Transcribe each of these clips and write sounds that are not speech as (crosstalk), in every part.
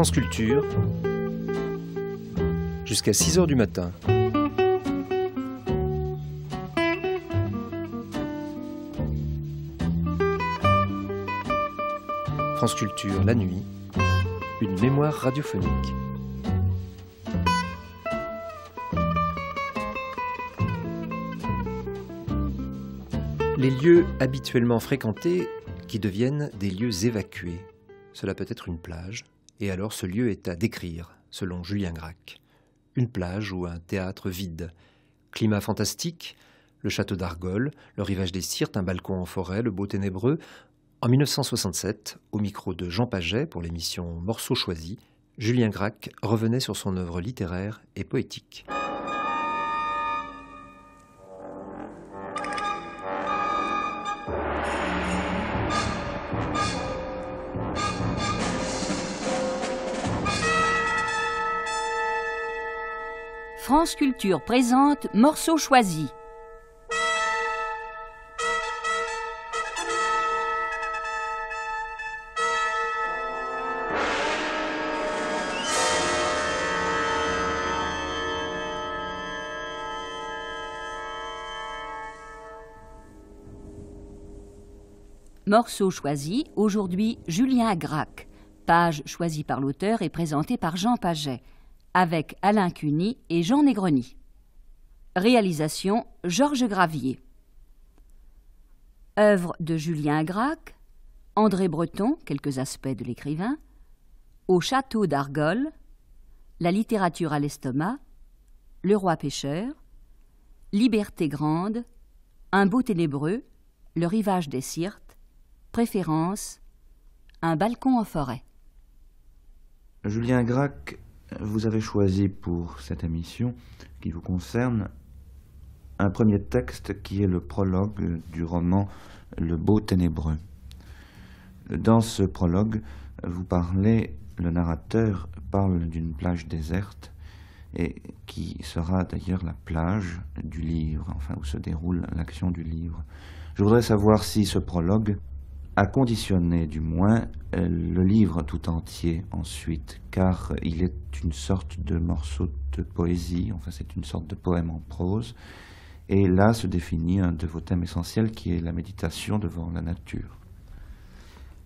France Culture jusqu'à 6h du matin. France Culture la nuit, une mémoire radiophonique. Les lieux habituellement fréquentés qui deviennent des lieux évacués. Cela peut être une plage, et alors ce lieu est à décrire, selon Julien Gracq. Une plage ou un théâtre vide. Climat fantastique, le château d'Argol, le rivage des Sirtes, un balcon en forêt, le beau ténébreux. En 1967, au micro de Jean Paget pour l'émission Morceaux choisis, Julien Gracq revenait sur son œuvre littéraire et poétique. sculpture présente Morceaux choisis. Morceaux choisis, aujourd'hui Julien Grac. Page choisie par l'auteur et présentée par Jean Paget avec Alain Cuny et Jean Negroni. Réalisation Georges Gravier. Œuvre de Julien Gracq, André Breton, quelques aspects de l'écrivain, Au château d'Argol, La littérature à l'estomac, Le roi pêcheur, Liberté grande, Un beau ténébreux, Le rivage des Sirtes, Préférence, Un balcon en forêt. Julien Gracq vous avez choisi pour cette émission qui vous concerne un premier texte qui est le prologue du roman Le Beau Ténébreux. Dans ce prologue, vous parlez, le narrateur parle d'une plage déserte et qui sera d'ailleurs la plage du livre, enfin où se déroule l'action du livre. Je voudrais savoir si ce prologue à conditionner du moins euh, le livre tout entier ensuite, car il est une sorte de morceau de poésie, enfin c'est une sorte de poème en prose, et là se définit un de vos thèmes essentiels qui est la méditation devant la nature.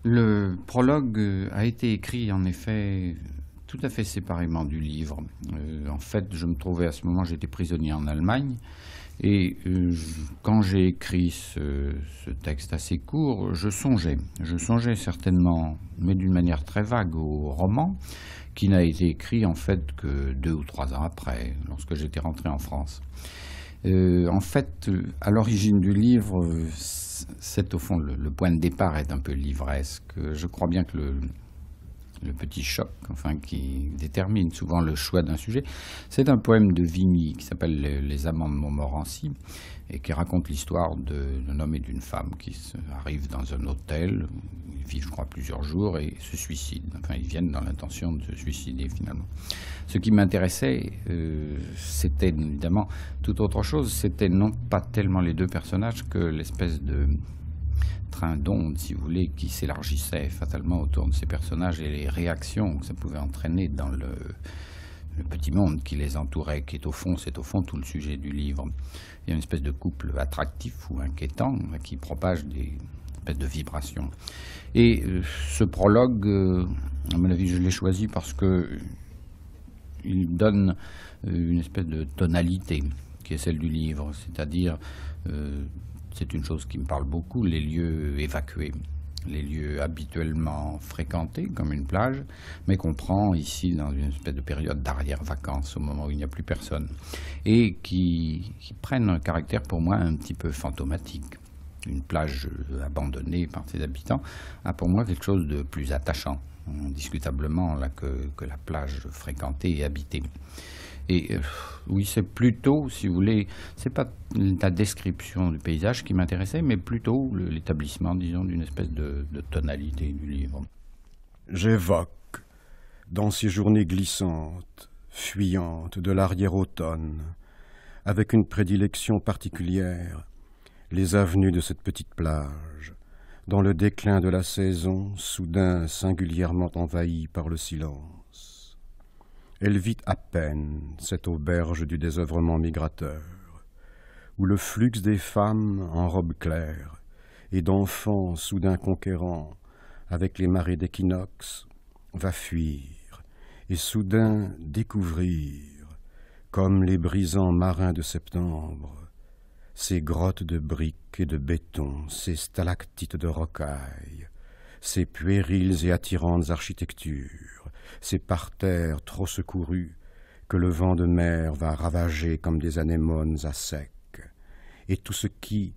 Le prologue euh, a été écrit en effet tout à fait séparément du livre. Euh, en fait, je me trouvais à ce moment, j'étais prisonnier en Allemagne et euh, quand j'ai écrit ce, texte assez court, je songeais, je songeais certainement, mais d'une manière très vague, au roman qui n'a été écrit en fait que deux ou trois ans après, lorsque j'étais rentré en France. Euh, en fait, à l'origine du livre, c'est au fond le, le, point de départ est un peu livresque. Je crois bien que le, le petit choc, enfin, qui détermine souvent le choix d'un sujet. C'est un poème de Vigny qui s'appelle les, Amants de Montmorency et qui raconte l'histoire d'un homme et d'une femme qui arrivent dans un hôtel. Ils vivent, je crois, plusieurs jours et se suicident. Enfin, ils viennent dans l'intention de se suicider finalement. Ce qui m'intéressait, euh, c'était évidemment tout autre chose. C'était non pas tellement les deux personnages que l'espèce de un d'onde, si vous voulez, qui s'élargissait fatalement autour de ces personnages et les réactions que ça pouvait entraîner dans le, petit monde qui les entourait, qui est au fond, c'est au fond tout le sujet du livre. Il y a une espèce de couple attractif ou inquiétant hein, qui propage des espèces de vibrations. Et euh, ce prologue, euh, à mon avis, je l'ai choisi parce que il donne euh, une espèce de tonalité qui est celle du livre, c'est-à-dire c'est une chose qui me parle beaucoup, les lieux évacués, les lieux habituellement fréquentés comme une plage, mais qu'on prend ici dans une espèce de période d'arrière-vacances au moment où il n'y a plus personne, et qui, prennent un caractère pour moi un petit peu fantomatique une plage abandonnée par ses habitants, a pour moi quelque chose de plus attachant, discutablement là, que la plage fréquentée et habitée. Et euh, oui, c'est plutôt, si vous voulez, c'est pas la description du paysage qui m'intéressait, mais plutôt l'établissement, disons, d'une espèce de, de tonalité du livre. J'évoque, dans ces journées glissantes, fuyantes de l'arrière-automne, avec une prédilection particulière, les avenues de cette petite plage, dans le déclin de la saison, soudain singulièrement envahie par le silence. Elle vit à peine cette auberge du désœuvrement migrateur, où le flux des femmes en robe claire et d'enfants soudain conquérants, avec les marées d'équinoxe, va fuir et soudain découvrir, comme les brisants marins de septembre, ces grottes de briques et de béton, ces stalactites de rocailles, ces puériles et attirantes architectures, ces parterres trop secourus, que le vent de mer va ravager comme des anémones à sec, et tout ce qui,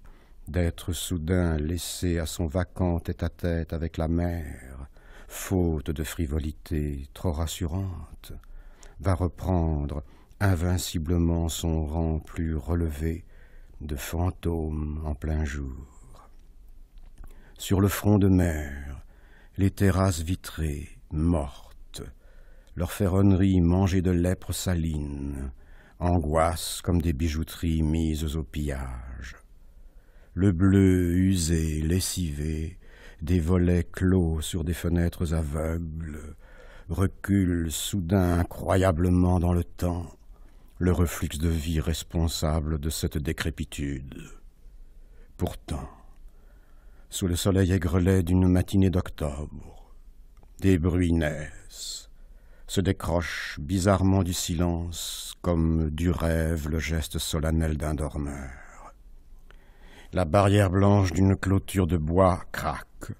d'être soudain laissé à son vacant tête-à-tête -tête avec la mer, faute de frivolité trop rassurante, va reprendre invinciblement son rang plus relevé de fantôme en plein jour sur le front de mer, les terrasses vitrées, mortes, leurs ferronneries mangées de lèpre saline, angoisses comme des bijouteries mises au pillage. Le bleu usé, lessivé, des volets clos sur des fenêtres aveugles, recule soudain incroyablement dans le temps, le reflux de vie responsable de cette décrépitude. Pourtant, sous le soleil aigrelé d'une matinée d'octobre. Des bruits naissent, se décrochent bizarrement du silence, comme du rêve le geste solennel d'un dormeur. La barrière blanche d'une clôture de bois craque.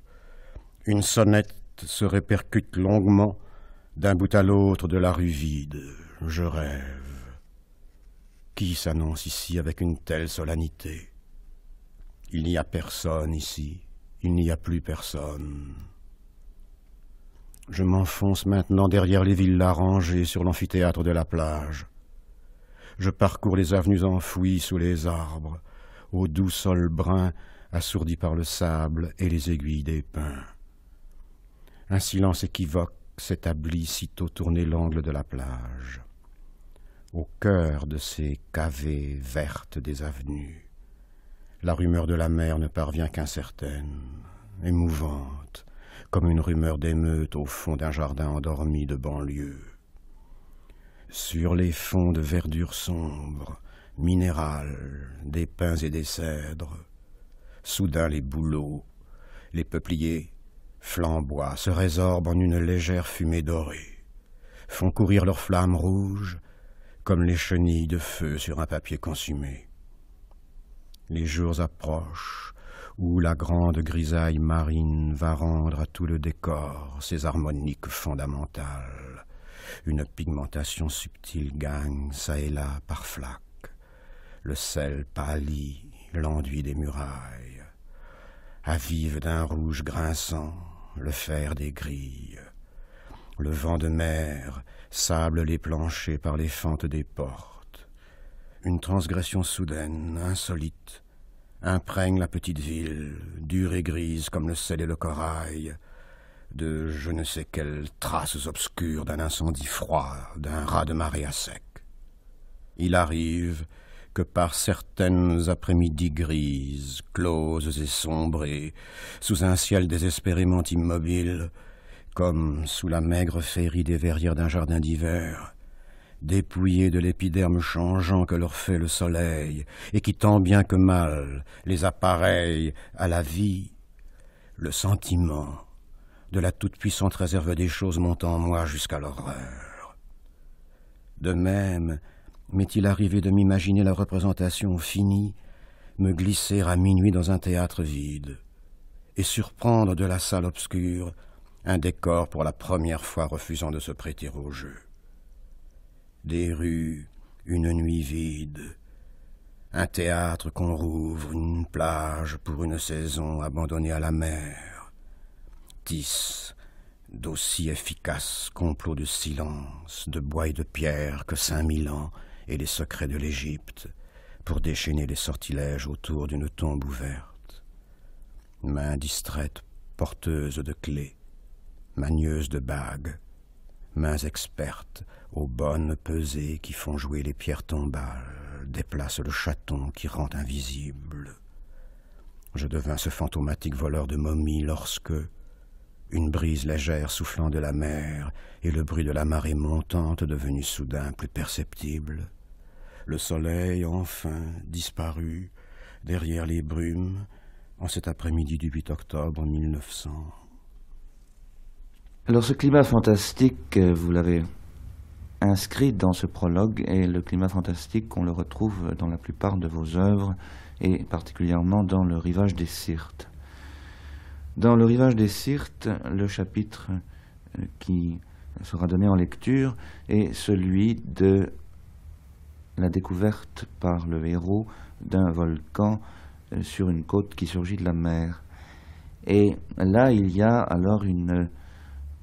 Une sonnette se répercute longuement d'un bout à l'autre de la rue vide. Je rêve. Qui s'annonce ici avec une telle solennité il n'y a personne ici, il n'y a plus personne. Je m'enfonce maintenant derrière les villas rangées sur l'amphithéâtre de la plage. Je parcours les avenues enfouies sous les arbres, au doux sol brun assourdi par le sable et les aiguilles des pins. Un silence équivoque s'établit sitôt tourné l'angle de la plage, au cœur de ces cavées vertes des avenues la rumeur de la mer ne parvient qu'incertaine, émouvante, comme une rumeur d'émeute au fond d'un jardin endormi de banlieue. Sur les fonds de verdure sombre, minérale, des pins et des cèdres, soudain les bouleaux, les peupliers flamboient, se résorbent en une légère fumée dorée, font courir leurs flammes rouges comme les chenilles de feu sur un papier consumé les jours approchent où la grande grisaille marine va rendre à tout le décor ses harmoniques fondamentales. Une pigmentation subtile gagne ça et là par flaque. Le sel pâlit l'enduit des murailles. Avive d'un rouge grinçant le fer des grilles. Le vent de mer sable les planchers par les fentes des portes une transgression soudaine, insolite, imprègne la petite ville, dure et grise comme le sel et le corail, de je ne sais quelles traces obscures d'un incendie froid, d'un rat de marée à sec. Il arrive que par certaines après-midi grises, closes et sombrées, sous un ciel désespérément immobile, comme sous la maigre féerie des verrières d'un jardin d'hiver, dépouillés de l'épiderme changeant que leur fait le soleil, et qui tant bien que mal les appareille à la vie, le sentiment de la toute-puissante réserve des choses monte en moi jusqu'à l'horreur. De même, m'est-il arrivé de m'imaginer la représentation finie, me glisser à minuit dans un théâtre vide, et surprendre de la salle obscure un décor pour la première fois refusant de se prêter au jeu. Des rues, une nuit vide. Un théâtre qu'on rouvre, une plage pour une saison abandonnée à la mer. tis, d'aussi efficaces complots de silence, de bois et de pierre que Saint-Milan ans et les secrets de l'Égypte, pour déchaîner les sortilèges autour d'une tombe ouverte. Mains distraites, porteuses de clés, manieuses de bagues, mains expertes, aux bonnes pesées qui font jouer les pierres tombales, déplacent le chaton qui rend invisible. Je devins ce fantomatique voleur de momies lorsque, une brise légère soufflant de la mer et le bruit de la marée montante devenu soudain plus perceptible, le soleil enfin disparut derrière les brumes en cet après-midi du 8 octobre 1900. Alors ce climat fantastique, euh, vous l'avez inscrit dans ce prologue est le climat fantastique qu'on le retrouve dans la plupart de vos œuvres et particulièrement dans le rivage des Sirtes. Dans le rivage des Sirtes, le chapitre qui sera donné en lecture est celui de la découverte par le héros d'un volcan euh, sur une côte qui surgit de la mer. Et là, il y a alors une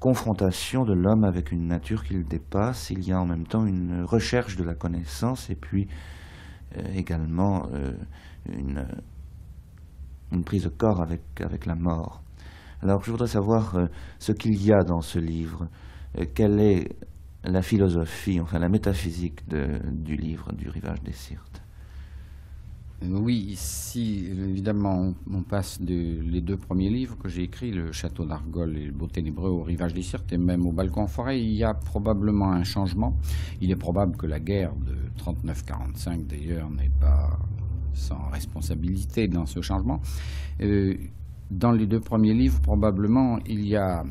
confrontation de l'homme avec une nature qu'il dépasse, il y a en même temps une recherche de la connaissance et puis euh, également euh, une, prise de corps avec, avec la mort. Alors je voudrais savoir euh, ce qu'il y a dans ce livre, quelle est la philosophie, enfin la métaphysique du livre du rivage des Sirtes. Oui, si, évidemment, on, passe de, les deux premiers livres que j'ai écrits, Le Château d'Argol et Le Beau Ténébreux, au Rivage des Sirtes et même au Balcon Forêt, il y a probablement un changement. Il est probable que la guerre de 39-45, d'ailleurs, n'est pas sans responsabilité dans ce changement. Euh, dans les deux premiers livres, probablement, il y a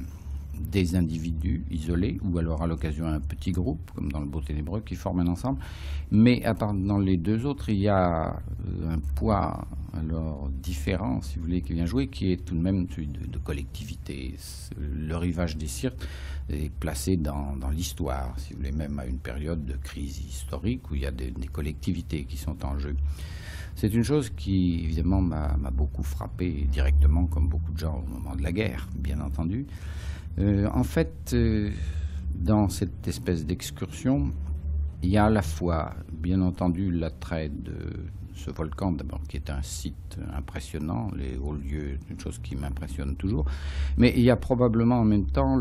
des individus isolés, ou alors à l'occasion un petit groupe, comme dans le Beau Ténébreux, qui forme un ensemble. Mais à part dans les deux autres, il y a euh, un poids alors différent, si vous voulez, qui vient jouer, qui est tout de même celui de, de collectivité. Le rivage des cirques est placé dans, l'histoire, si vous voulez, même à une période de crise historique où il y a des collectivités qui sont en jeu. C'est une chose qui, évidemment, m'a beaucoup frappé directement, comme beaucoup de gens au moment de la guerre, bien entendu. Euh, en fait, euh, dans cette espèce d'excursion, il y a à la fois, bien entendu, l'attrait de ce volcan, d'abord, qui est un site impressionnant, les hauts lieux, une chose qui m'impressionne toujours, mais il y a probablement en même temps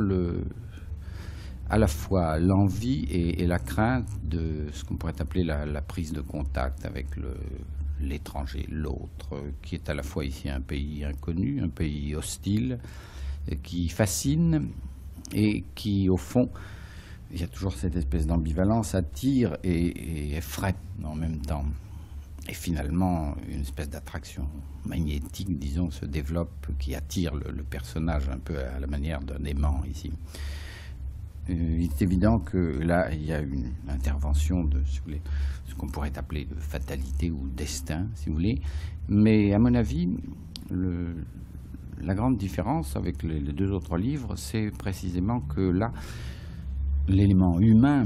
à la fois l'envie et, la crainte de ce qu'on pourrait appeler la, prise de contact avec l'étranger, l'autre, qui est à la fois ici un pays inconnu, un pays hostile, euh, qui fascine et qui, au fond, il y a toujours cette espèce d'ambivalence, attire et, effraie en même temps. Et finalement, une espèce d'attraction magnétique, disons, se développe, qui attire le, personnage un peu à la manière d'un aimant ici. Euh, il est évident que là, il y a une intervention de ce qu'on pourrait appeler de fatalité ou destin, si vous voulez. Mais à mon avis, le, la grande différence avec les, deux autres livres, c'est précisément que là, l'élément humain,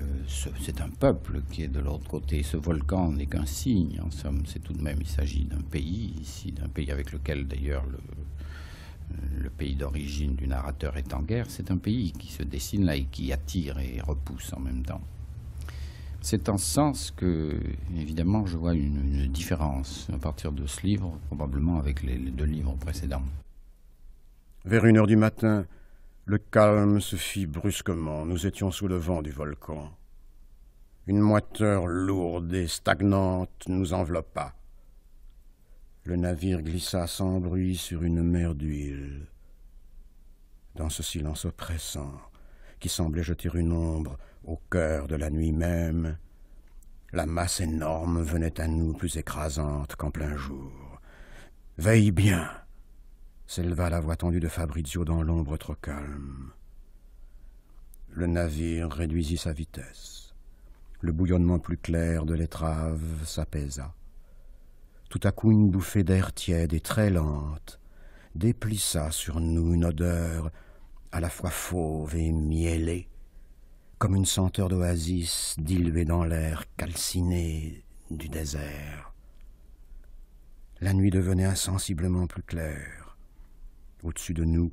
euh, c'est un peuple qui est de l'autre côté. Ce volcan n'est qu'un signe, en somme. C'est tout de même, il s'agit d'un pays ici, d'un pays avec lequel d'ailleurs le euh, pays d'origine du narrateur est en guerre, c'est un pays qui se dessine là et qui attire et repousse en même temps. C'est en ce sens que, évidemment, je vois une, différence à partir de ce livre, probablement avec les deux livres précédents. Vers une heure du matin, le calme se fit brusquement. Nous étions sous le vent du volcan. Une moiteur lourde et stagnante nous enveloppa. Le navire glissa sans bruit sur une mer d'huile. Dans ce silence oppressant, qui semblait jeter une ombre au cœur de la nuit même. La masse énorme venait à nous plus écrasante qu'en plein jour. Veille bien s'éleva la voix tendue de Fabrizio dans l'ombre trop calme. Le navire réduisit sa vitesse. Le bouillonnement plus clair de l'étrave s'apaisa. Tout à coup une bouffée d'air tiède et très lente déplissa sur nous une odeur à la fois fauve et miellée, comme une senteur d'oasis diluée dans l'air calciné du désert. La nuit devenait insensiblement plus claire. Au-dessus de nous,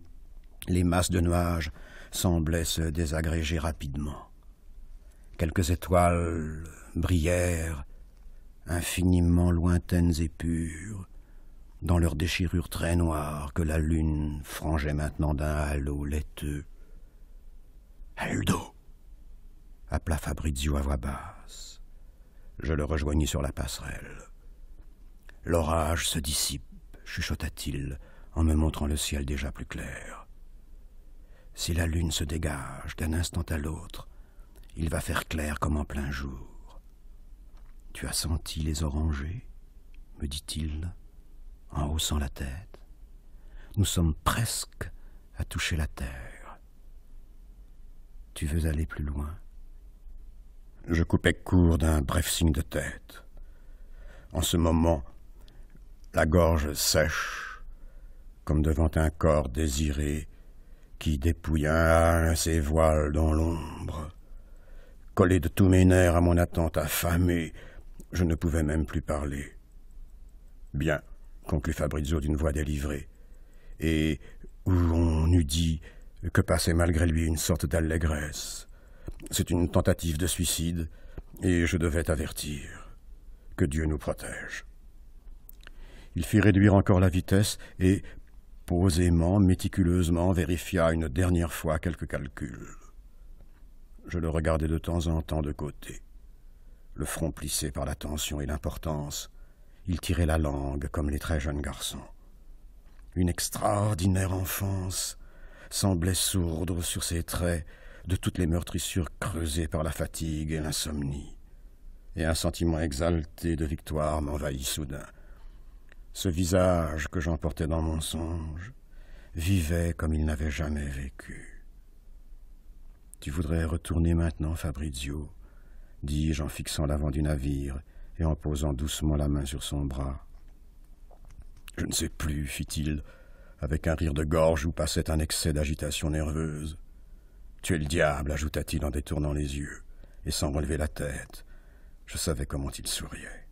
les masses de nuages semblaient se désagréger rapidement. Quelques étoiles brillèrent, infiniment lointaines et pures, dans leurs déchirures très noires que la lune frangeait maintenant d'un halo laiteux. Aldo appela Fabrizio à voix basse. Je le rejoignis sur la passerelle. L'orage se dissipe, chuchota-t-il en me montrant le ciel déjà plus clair. Si la lune se dégage d'un instant à l'autre, il va faire clair comme en plein jour. Tu as senti les orangers me dit-il en haussant la tête. Nous sommes presque à toucher la terre. Tu veux aller plus loin Je coupais court d'un bref signe de tête. En ce moment, la gorge sèche, comme devant un corps désiré qui dépouille un à ses voiles dans l'ombre. Collé de tous mes nerfs à mon attente affamée, je ne pouvais même plus parler. Bien, conclut Fabrizio d'une voix délivrée, et où on eût dit que passait malgré lui une sorte d'allégresse. C'est une tentative de suicide, et je devais t'avertir. Que Dieu nous protège. Il fit réduire encore la vitesse et, posément, méticuleusement, vérifia une dernière fois quelques calculs. Je le regardai de temps en temps de côté, le front plissé par la tension et l'importance, il tirait la langue comme les très jeunes garçons. Une extraordinaire enfance semblait sourdre sur ses traits de toutes les meurtrissures creusées par la fatigue et l'insomnie, et un sentiment exalté de victoire m'envahit soudain. Ce visage que j'emportais dans mon songe vivait comme il n'avait jamais vécu. Tu voudrais retourner maintenant, Fabrizio, dis-je en fixant l'avant du navire et en posant doucement la main sur son bras. Je ne sais plus, fit-il, avec un rire de gorge où passait un excès d'agitation nerveuse. Tu es le diable, ajouta-t-il en détournant les yeux et sans relever la tête. Je savais comment il souriait.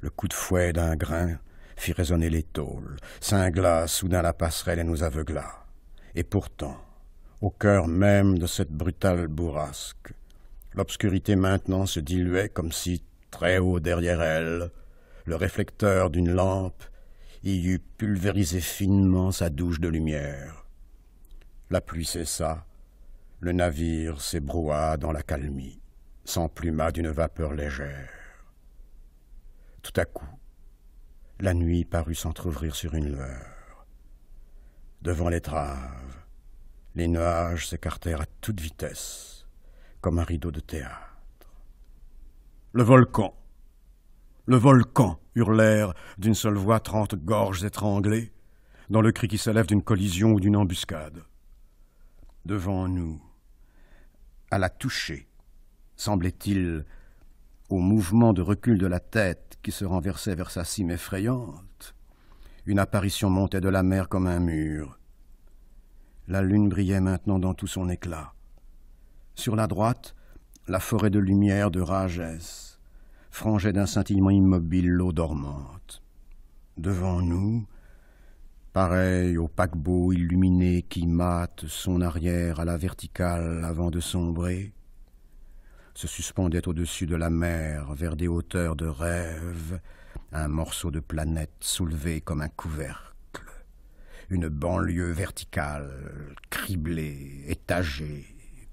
Le coup de fouet d'un grain fit résonner les tôles, cingla soudain la passerelle et nous aveugla. Et pourtant, au cœur même de cette brutale bourrasque, l'obscurité maintenant se diluait comme si Très haut derrière elle, le réflecteur d'une lampe y eut pulvérisé finement sa douche de lumière. La pluie cessa, le navire s'ébroua dans la calmie, s'empluma d'une vapeur légère. Tout à coup, la nuit parut s'entr'ouvrir sur une lueur. Devant l'étrave, les nuages s'écartèrent à toute vitesse, comme un rideau de théâtre. Le volcan. Le volcan hurlèrent d'une seule voix trente gorges étranglées, dans le cri qui s'élève d'une collision ou d'une embuscade. Devant nous, à la toucher, semblait-il, au mouvement de recul de la tête qui se renversait vers sa cime effrayante, une apparition montait de la mer comme un mur. La lune brillait maintenant dans tout son éclat. Sur la droite, la forêt de lumière de rages, frangeait d'un scintillement immobile l'eau dormante. Devant nous, pareil au paquebot illuminé qui mate son arrière à la verticale avant de sombrer, se suspendait au-dessus de la mer, vers des hauteurs de rêve, un morceau de planète soulevé comme un couvercle, une banlieue verticale, criblée, étagée,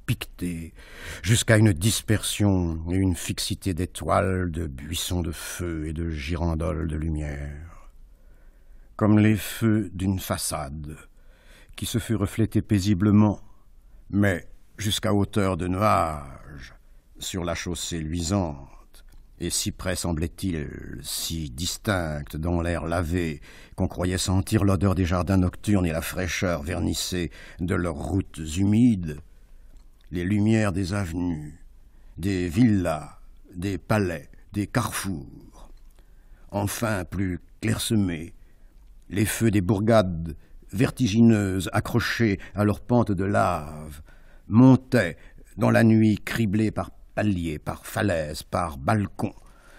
piqueté, jusqu'à une dispersion et une fixité d'étoiles, de buissons de feu et de girandoles de lumière. Comme les feux d'une façade, qui se fut reflétée paisiblement, mais jusqu'à hauteur de nuages, sur la chaussée luisante et si près semblait-il, si distincte dans l'air lavé, qu'on croyait sentir l'odeur des jardins nocturnes et la fraîcheur vernissée de leurs routes humides, les lumières des avenues, des villas, des palais, des carrefours. Enfin, plus clairsemés, les feux des bourgades vertigineuses accrochées à leurs pentes de lave montaient dans la nuit criblée par paliers, par falaises, par balcons,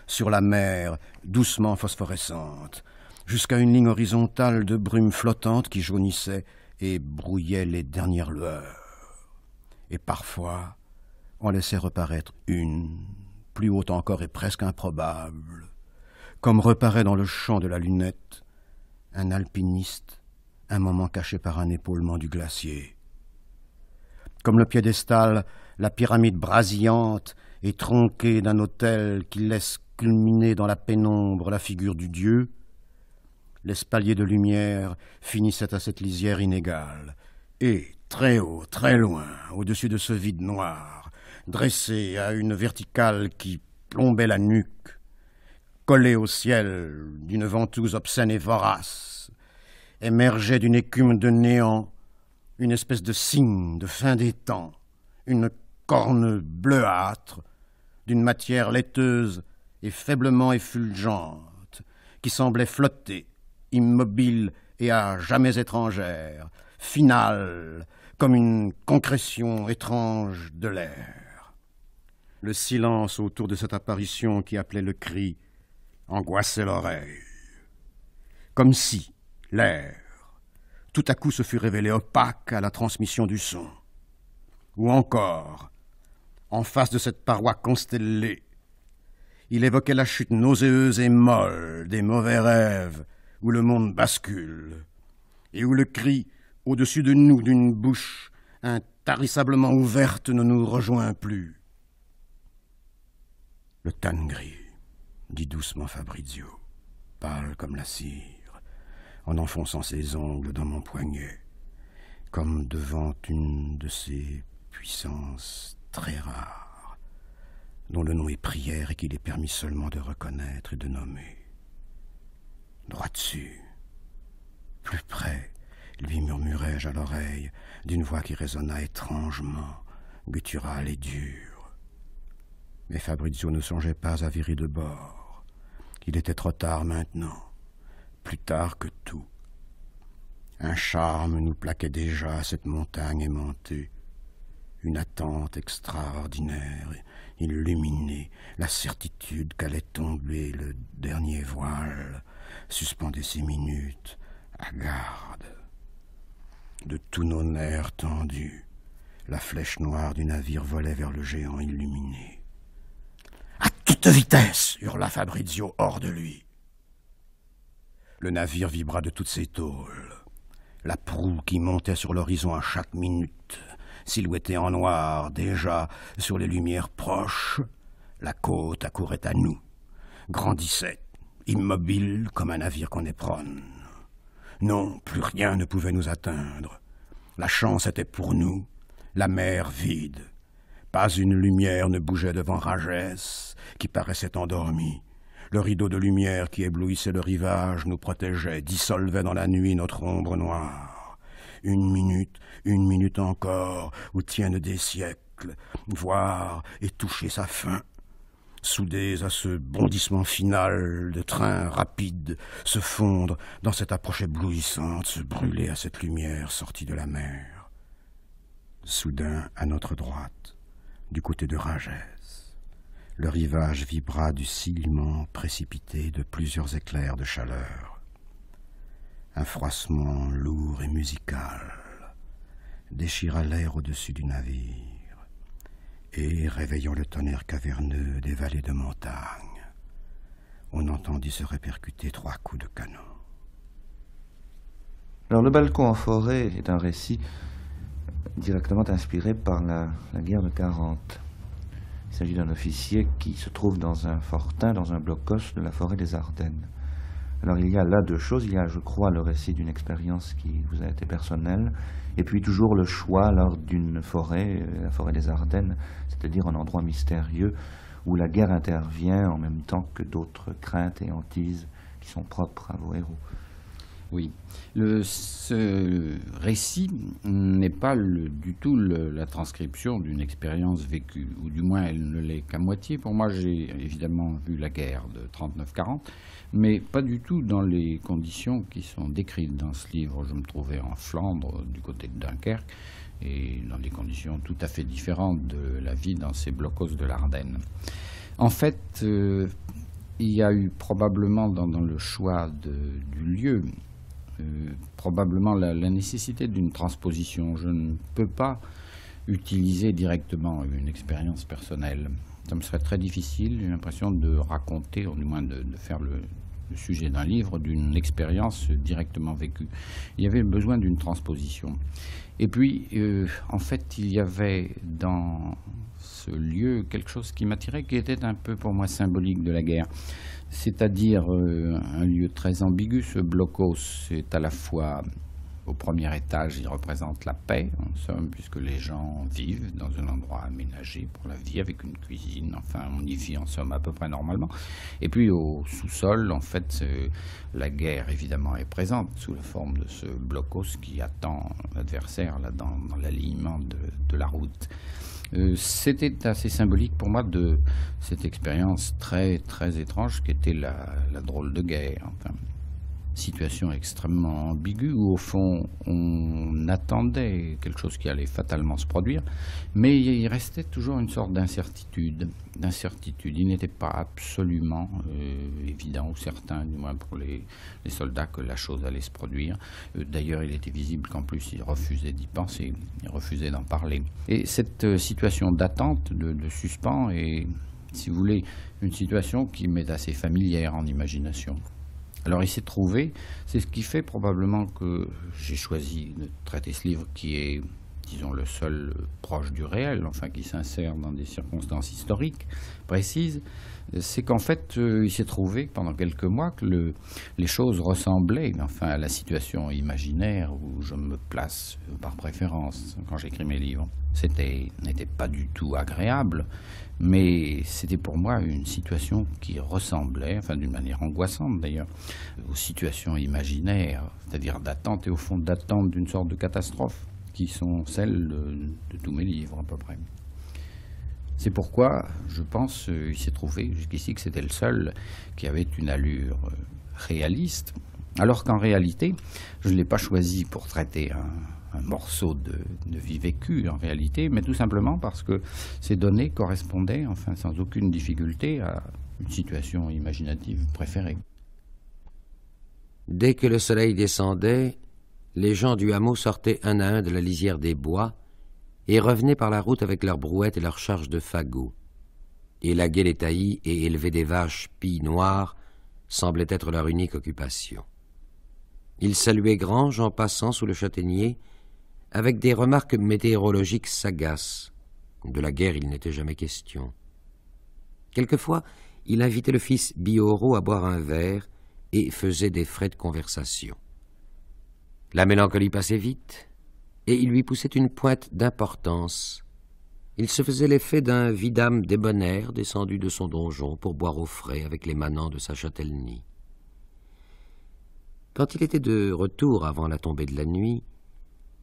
sur la mer doucement phosphorescente, jusqu'à une ligne horizontale de brume flottante qui jaunissait et brouillait les dernières lueurs et parfois on laissait reparaître une, plus haute encore et presque improbable, comme reparaît dans le champ de la lunette un alpiniste un moment caché par un épaulement du glacier. Comme le piédestal, la pyramide brasillante et tronquée d'un autel qui laisse culminer dans la pénombre la figure du dieu, l'espalier de lumière finissait à cette lisière inégale, et, Très haut, très loin, au-dessus de ce vide noir, dressé à une verticale qui plombait la nuque, collé au ciel d'une ventouse obscène et vorace, émergeait d'une écume de néant une espèce de signe de fin des temps, une corne bleuâtre, d'une matière laiteuse et faiblement effulgente, qui semblait flotter, immobile et à jamais étrangère, finale, comme une concrétion étrange de l'air. Le silence autour de cette apparition qui appelait le cri angoissait l'oreille. Comme si l'air, tout à coup, se fût révélé opaque à la transmission du son. Ou encore, en face de cette paroi constellée, il évoquait la chute nauséeuse et molle des mauvais rêves où le monde bascule et où le cri au-dessus de nous d'une bouche intarissablement ouverte ne nous rejoint plus. Le tangri, dit doucement Fabrizio, pâle comme la cire, en enfonçant ses ongles dans mon poignet, comme devant une de ces puissances très rares, dont le nom est prière et qu'il est permis seulement de reconnaître et de nommer. Droit dessus, plus près, lui murmurai-je à l'oreille, d'une voix qui résonna étrangement, gutturale et dure. Mais Fabrizio ne songeait pas à virer de bord. Il était trop tard maintenant, plus tard que tout. Un charme nous plaquait déjà à cette montagne aimantée, une attente extraordinaire, illuminait la certitude qu'allait tomber le dernier voile, suspendait ces minutes, à garde. De tous nos nerfs tendus, la flèche noire du navire volait vers le géant illuminé. À toute vitesse hurla Fabrizio hors de lui. Le navire vibra de toutes ses tôles. La proue qui montait sur l'horizon à chaque minute, silhouettée en noir déjà sur les lumières proches, la côte accourait à nous, grandissait, immobile comme un navire qu'on éprône. Non, plus rien ne pouvait nous atteindre. La chance était pour nous, la mer vide. Pas une lumière ne bougeait devant Ragesse, qui paraissait endormie. Le rideau de lumière qui éblouissait le rivage nous protégeait, dissolvait dans la nuit notre ombre noire. Une minute, une minute encore, où tiennent des siècles, voir et toucher sa fin soudés à ce bondissement final de train rapide, se fondre dans cette approche éblouissante, se brûler à cette lumière sortie de la mer. Soudain, à notre droite, du côté de Rages, le rivage vibra du ciment précipité de plusieurs éclairs de chaleur. Un froissement lourd et musical déchira l'air au-dessus du navire et réveillant le tonnerre caverneux des vallées de montagne, on entendit se répercuter trois coups de canon. Alors le balcon en forêt est un récit directement inspiré par la, guerre de 40. Il s'agit d'un officier qui se trouve dans un fortin, dans un blocos de la forêt des Ardennes. Alors il y a là deux choses, il y a je crois le récit d'une expérience qui vous a été personnelle, et puis toujours le choix lors d'une forêt, euh, la forêt des Ardennes, c'est-à-dire un endroit mystérieux où la guerre intervient en même temps que d'autres craintes et hantises qui sont propres à vos héros. Oui. ce récit n'est pas du tout la transcription d'une expérience vécue, ou du moins elle ne l'est qu'à moitié. Pour moi, j'ai évidemment vu la guerre de 39-40, mais pas du tout dans les conditions qui sont décrites dans ce livre. Je me trouvais en Flandre, du côté de Dunkerque, et dans des conditions tout à fait différentes de la vie dans ces blocos de l'Ardenne. En fait, euh, il y a eu probablement dans, le choix du lieu, euh, probablement la, nécessité d'une transposition. Je ne peux pas utiliser directement une expérience personnelle. Ça me serait très difficile, j'ai l'impression de raconter, ou du moins de, faire le, le sujet d'un livre, d'une expérience directement vécue. Il y avait besoin d'une transposition. Et puis, euh, en fait, il y avait dans ce lieu quelque chose qui m'attirait, qui était un peu pour moi symbolique de la guerre. C'est-à-dire euh, un lieu très ambigu, ce blocos, c'est à la fois au premier étage, il représente la paix, en somme, puisque les gens vivent dans un endroit aménagé pour la vie, avec une cuisine, enfin, on y vit en somme à peu près normalement. Et puis au sous-sol, en fait, la guerre, évidemment, est présente sous la forme de ce blocos qui attend l'adversaire dans, l'alignement de, la route. Euh, c'était assez symbolique pour moi de cette expérience très très étrange qu'était la, la drôle de guerre. Enfin situation extrêmement ambiguë où, au fond, on attendait quelque chose qui allait fatalement se produire, mais il restait toujours une sorte d'incertitude. D'incertitude. Il n'était pas absolument euh, évident ou certain, du moins pour les, soldats, que la chose allait se produire. Euh, d'ailleurs, il était visible qu'en plus, ils refusaient d'y penser, ils refusaient d'en parler. Et cette euh, situation d'attente, de suspens, est, si vous voulez, une situation qui m'est assez familière en imagination. Alors il s'est trouvé, c'est ce qui fait probablement que j'ai choisi de traiter ce livre qui est disons, le seul euh, proche du réel, enfin qui s'insère dans des circonstances historiques précises, c'est qu'en fait, euh, il s'est trouvé pendant quelques mois que les choses ressemblaient, enfin, à la situation imaginaire où je me place euh, par préférence quand j'écris mes livres. C'était n'était pas du tout agréable, mais c'était pour moi une situation qui ressemblait, enfin d'une manière angoissante d'ailleurs, aux situations imaginaires, c'est-à-dire d'attente et au fond d'attente d'une sorte de catastrophe qui sont celles de, tous mes livres à peu près. C'est pourquoi, je pense, euh, il s'est trouvé jusqu'ici que c'était le seul qui avait une allure euh, réaliste, alors qu'en réalité, je ne l'ai pas choisi pour traiter un, morceau de, de, vie vécue, en réalité, mais tout simplement parce que ces données correspondaient, enfin, sans aucune difficulté, à une situation imaginative préférée. Dès que le soleil descendait, les gens du hameau sortaient un à un de la lisière des bois et revenaient par la route avec leurs brouettes et leurs charges de fagots. Élaguer les taillis et élever des vaches pies noires semblait être leur unique occupation. Ils saluaient Grange en passant sous le châtaignier avec des remarques météorologiques sagaces. De la guerre il n'était jamais question. Quelquefois, il invitait le fils Bioro à boire un verre et faisait des frais de conversation. La mélancolie passait vite, et il lui poussait une pointe d'importance. Il se faisait l'effet d'un vidame débonnaire descendu de son donjon pour boire au frais avec les manants de sa châtellenie. Quand il était de retour avant la tombée de la nuit,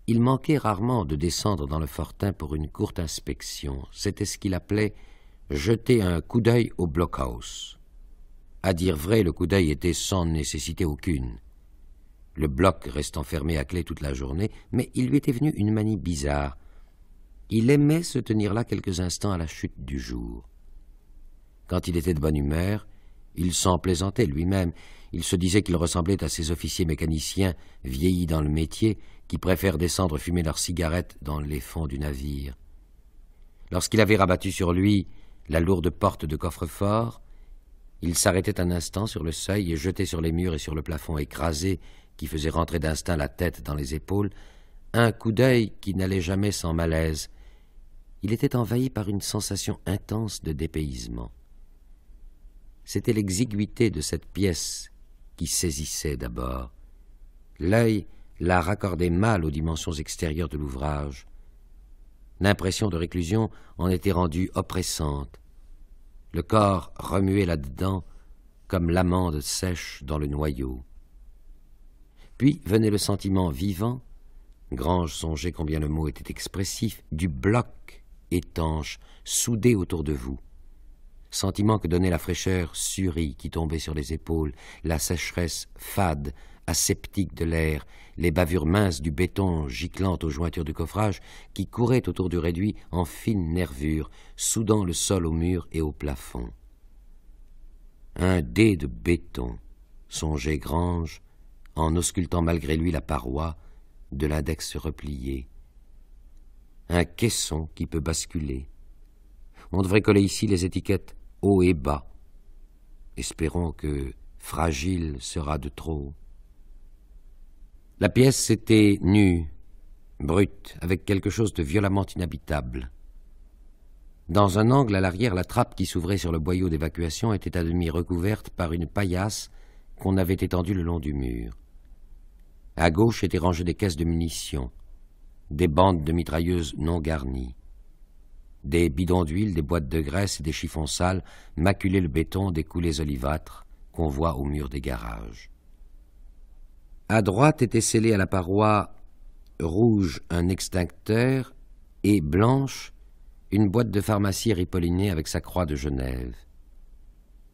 il manquait rarement de descendre dans le fortin pour une courte inspection. C'était ce qu'il appelait jeter un coup d'œil au blockhouse ». À dire vrai, le coup d'œil était sans nécessité aucune le bloc restant fermé à clé toute la journée, mais il lui était venu une manie bizarre. Il aimait se tenir là quelques instants à la chute du jour. Quand il était de bonne humeur, il s'en plaisantait lui-même. Il se disait qu'il ressemblait à ces officiers mécaniciens vieillis dans le métier qui préfèrent descendre fumer leurs cigarettes dans les fonds du navire. Lorsqu'il avait rabattu sur lui la lourde porte de coffre-fort, il s'arrêtait un instant sur le seuil et jetait sur les murs et sur le plafond écrasé qui faisait rentrer d'instinct la tête dans les épaules, un coup d'œil qui n'allait jamais sans malaise. Il était envahi par une sensation intense de dépaysement. C'était l'exiguïté de cette pièce qui saisissait d'abord. L'œil la raccordait mal aux dimensions extérieures de l'ouvrage. L'impression de réclusion en était rendue oppressante. Le corps remuait là-dedans comme l'amande sèche dans le noyau. Puis venait le sentiment vivant, Grange songeait combien le mot était expressif, du bloc étanche, soudé autour de vous. Sentiment que donnait la fraîcheur surie qui tombait sur les épaules, la sécheresse fade, aseptique de l'air, les bavures minces du béton giclant aux jointures du coffrage qui couraient autour du réduit en fines nervures, soudant le sol au mur et au plafond. Un dé de béton, songeait Grange, en auscultant malgré lui la paroi, de l'index replié. Un caisson qui peut basculer. On devrait coller ici les étiquettes haut et bas. Espérons que fragile sera de trop. La pièce était nue, brute, avec quelque chose de violemment inhabitable. Dans un angle à l'arrière, la trappe qui s'ouvrait sur le boyau d'évacuation était à demi recouverte par une paillasse qu'on avait étendue le long du mur. À gauche étaient rangées des caisses de munitions, des bandes de mitrailleuses non garnies. Des bidons d'huile, des boîtes de graisse et des chiffons sales maculaient le béton des coulées olivâtres qu'on voit au mur des garages. À droite était scellé à la paroi rouge un extincteur et blanche une boîte de pharmacie ripollinée avec sa croix de Genève.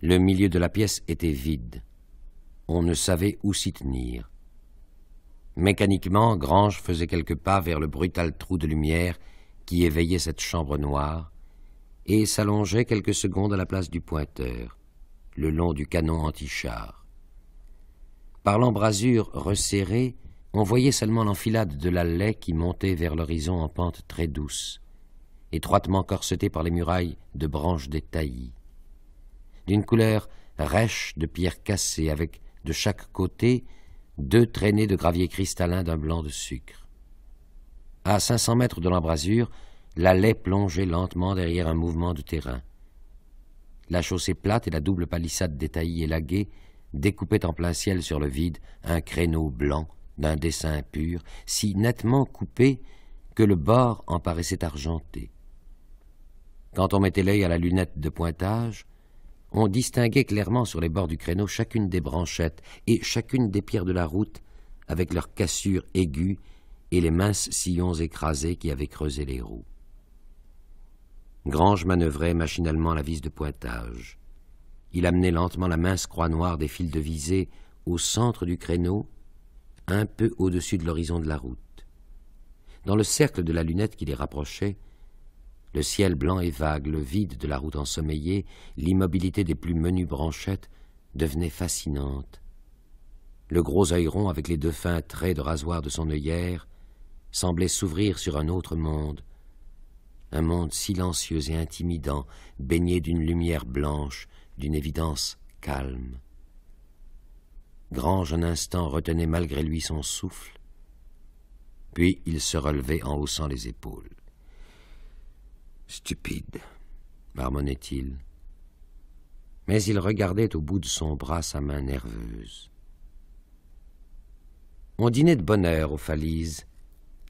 Le milieu de la pièce était vide. On ne savait où s'y tenir. Mécaniquement, Grange faisait quelques pas vers le brutal trou de lumière qui éveillait cette chambre noire, et s'allongeait quelques secondes à la place du pointeur, le long du canon anti-char. Par l'embrasure resserrée, on voyait seulement l'enfilade de la lait qui montait vers l'horizon en pente très douce, étroitement corsetée par les murailles de branches détaillées. D'une couleur rêche de pierres cassées, avec de chaque côté deux traînées de gravier cristallin d'un blanc de sucre. À cinq cents mètres de l'embrasure, la laie plongeait lentement derrière un mouvement de terrain. La chaussée plate et la double palissade détaillée et laguée découpaient en plein ciel sur le vide un créneau blanc d'un dessin pur, si nettement coupé que le bord en paraissait argenté. Quand on mettait l'œil à la lunette de pointage, on distinguait clairement sur les bords du créneau chacune des branchettes et chacune des pierres de la route avec leurs cassures aiguës et les minces sillons écrasés qui avaient creusé les roues. Grange manœuvrait machinalement la vis de pointage. Il amenait lentement la mince croix noire des fils de visée au centre du créneau, un peu au-dessus de l'horizon de la route. Dans le cercle de la lunette qui les rapprochait, le ciel blanc et vague, le vide de la route ensommeillée, l'immobilité des plus menues branchettes devenaient fascinantes. Le gros œil rond avec les deux fins traits de rasoir de son œillère semblait s'ouvrir sur un autre monde, un monde silencieux et intimidant, baigné d'une lumière blanche, d'une évidence calme. Grange un instant retenait malgré lui son souffle, puis il se relevait en haussant les épaules. Stupide, marmonnait-il. Mais il regardait au bout de son bras sa main nerveuse. On dînait de bonne heure aux Falises.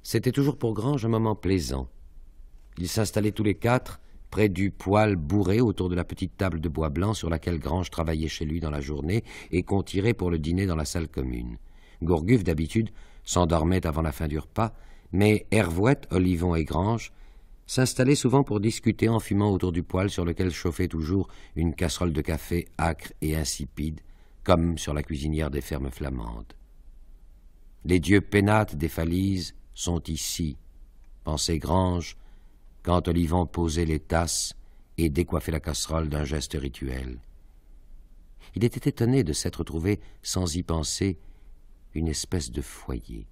C'était toujours pour Grange un moment plaisant. Ils s'installaient tous les quatre près du poêle bourré autour de la petite table de bois blanc sur laquelle Grange travaillait chez lui dans la journée et qu'on tirait pour le dîner dans la salle commune. Gourguff, d'habitude, s'endormait avant la fin du repas, mais Hervouette, Olivon et Grange s'installaient souvent pour discuter en fumant autour du poêle sur lequel chauffait toujours une casserole de café âcre et insipide, comme sur la cuisinière des fermes flamandes. Les dieux pénates des falises sont ici, pensait Grange, quand Olivant posait les tasses et décoiffait la casserole d'un geste rituel. Il était étonné de s'être trouvé, sans y penser, une espèce de foyer.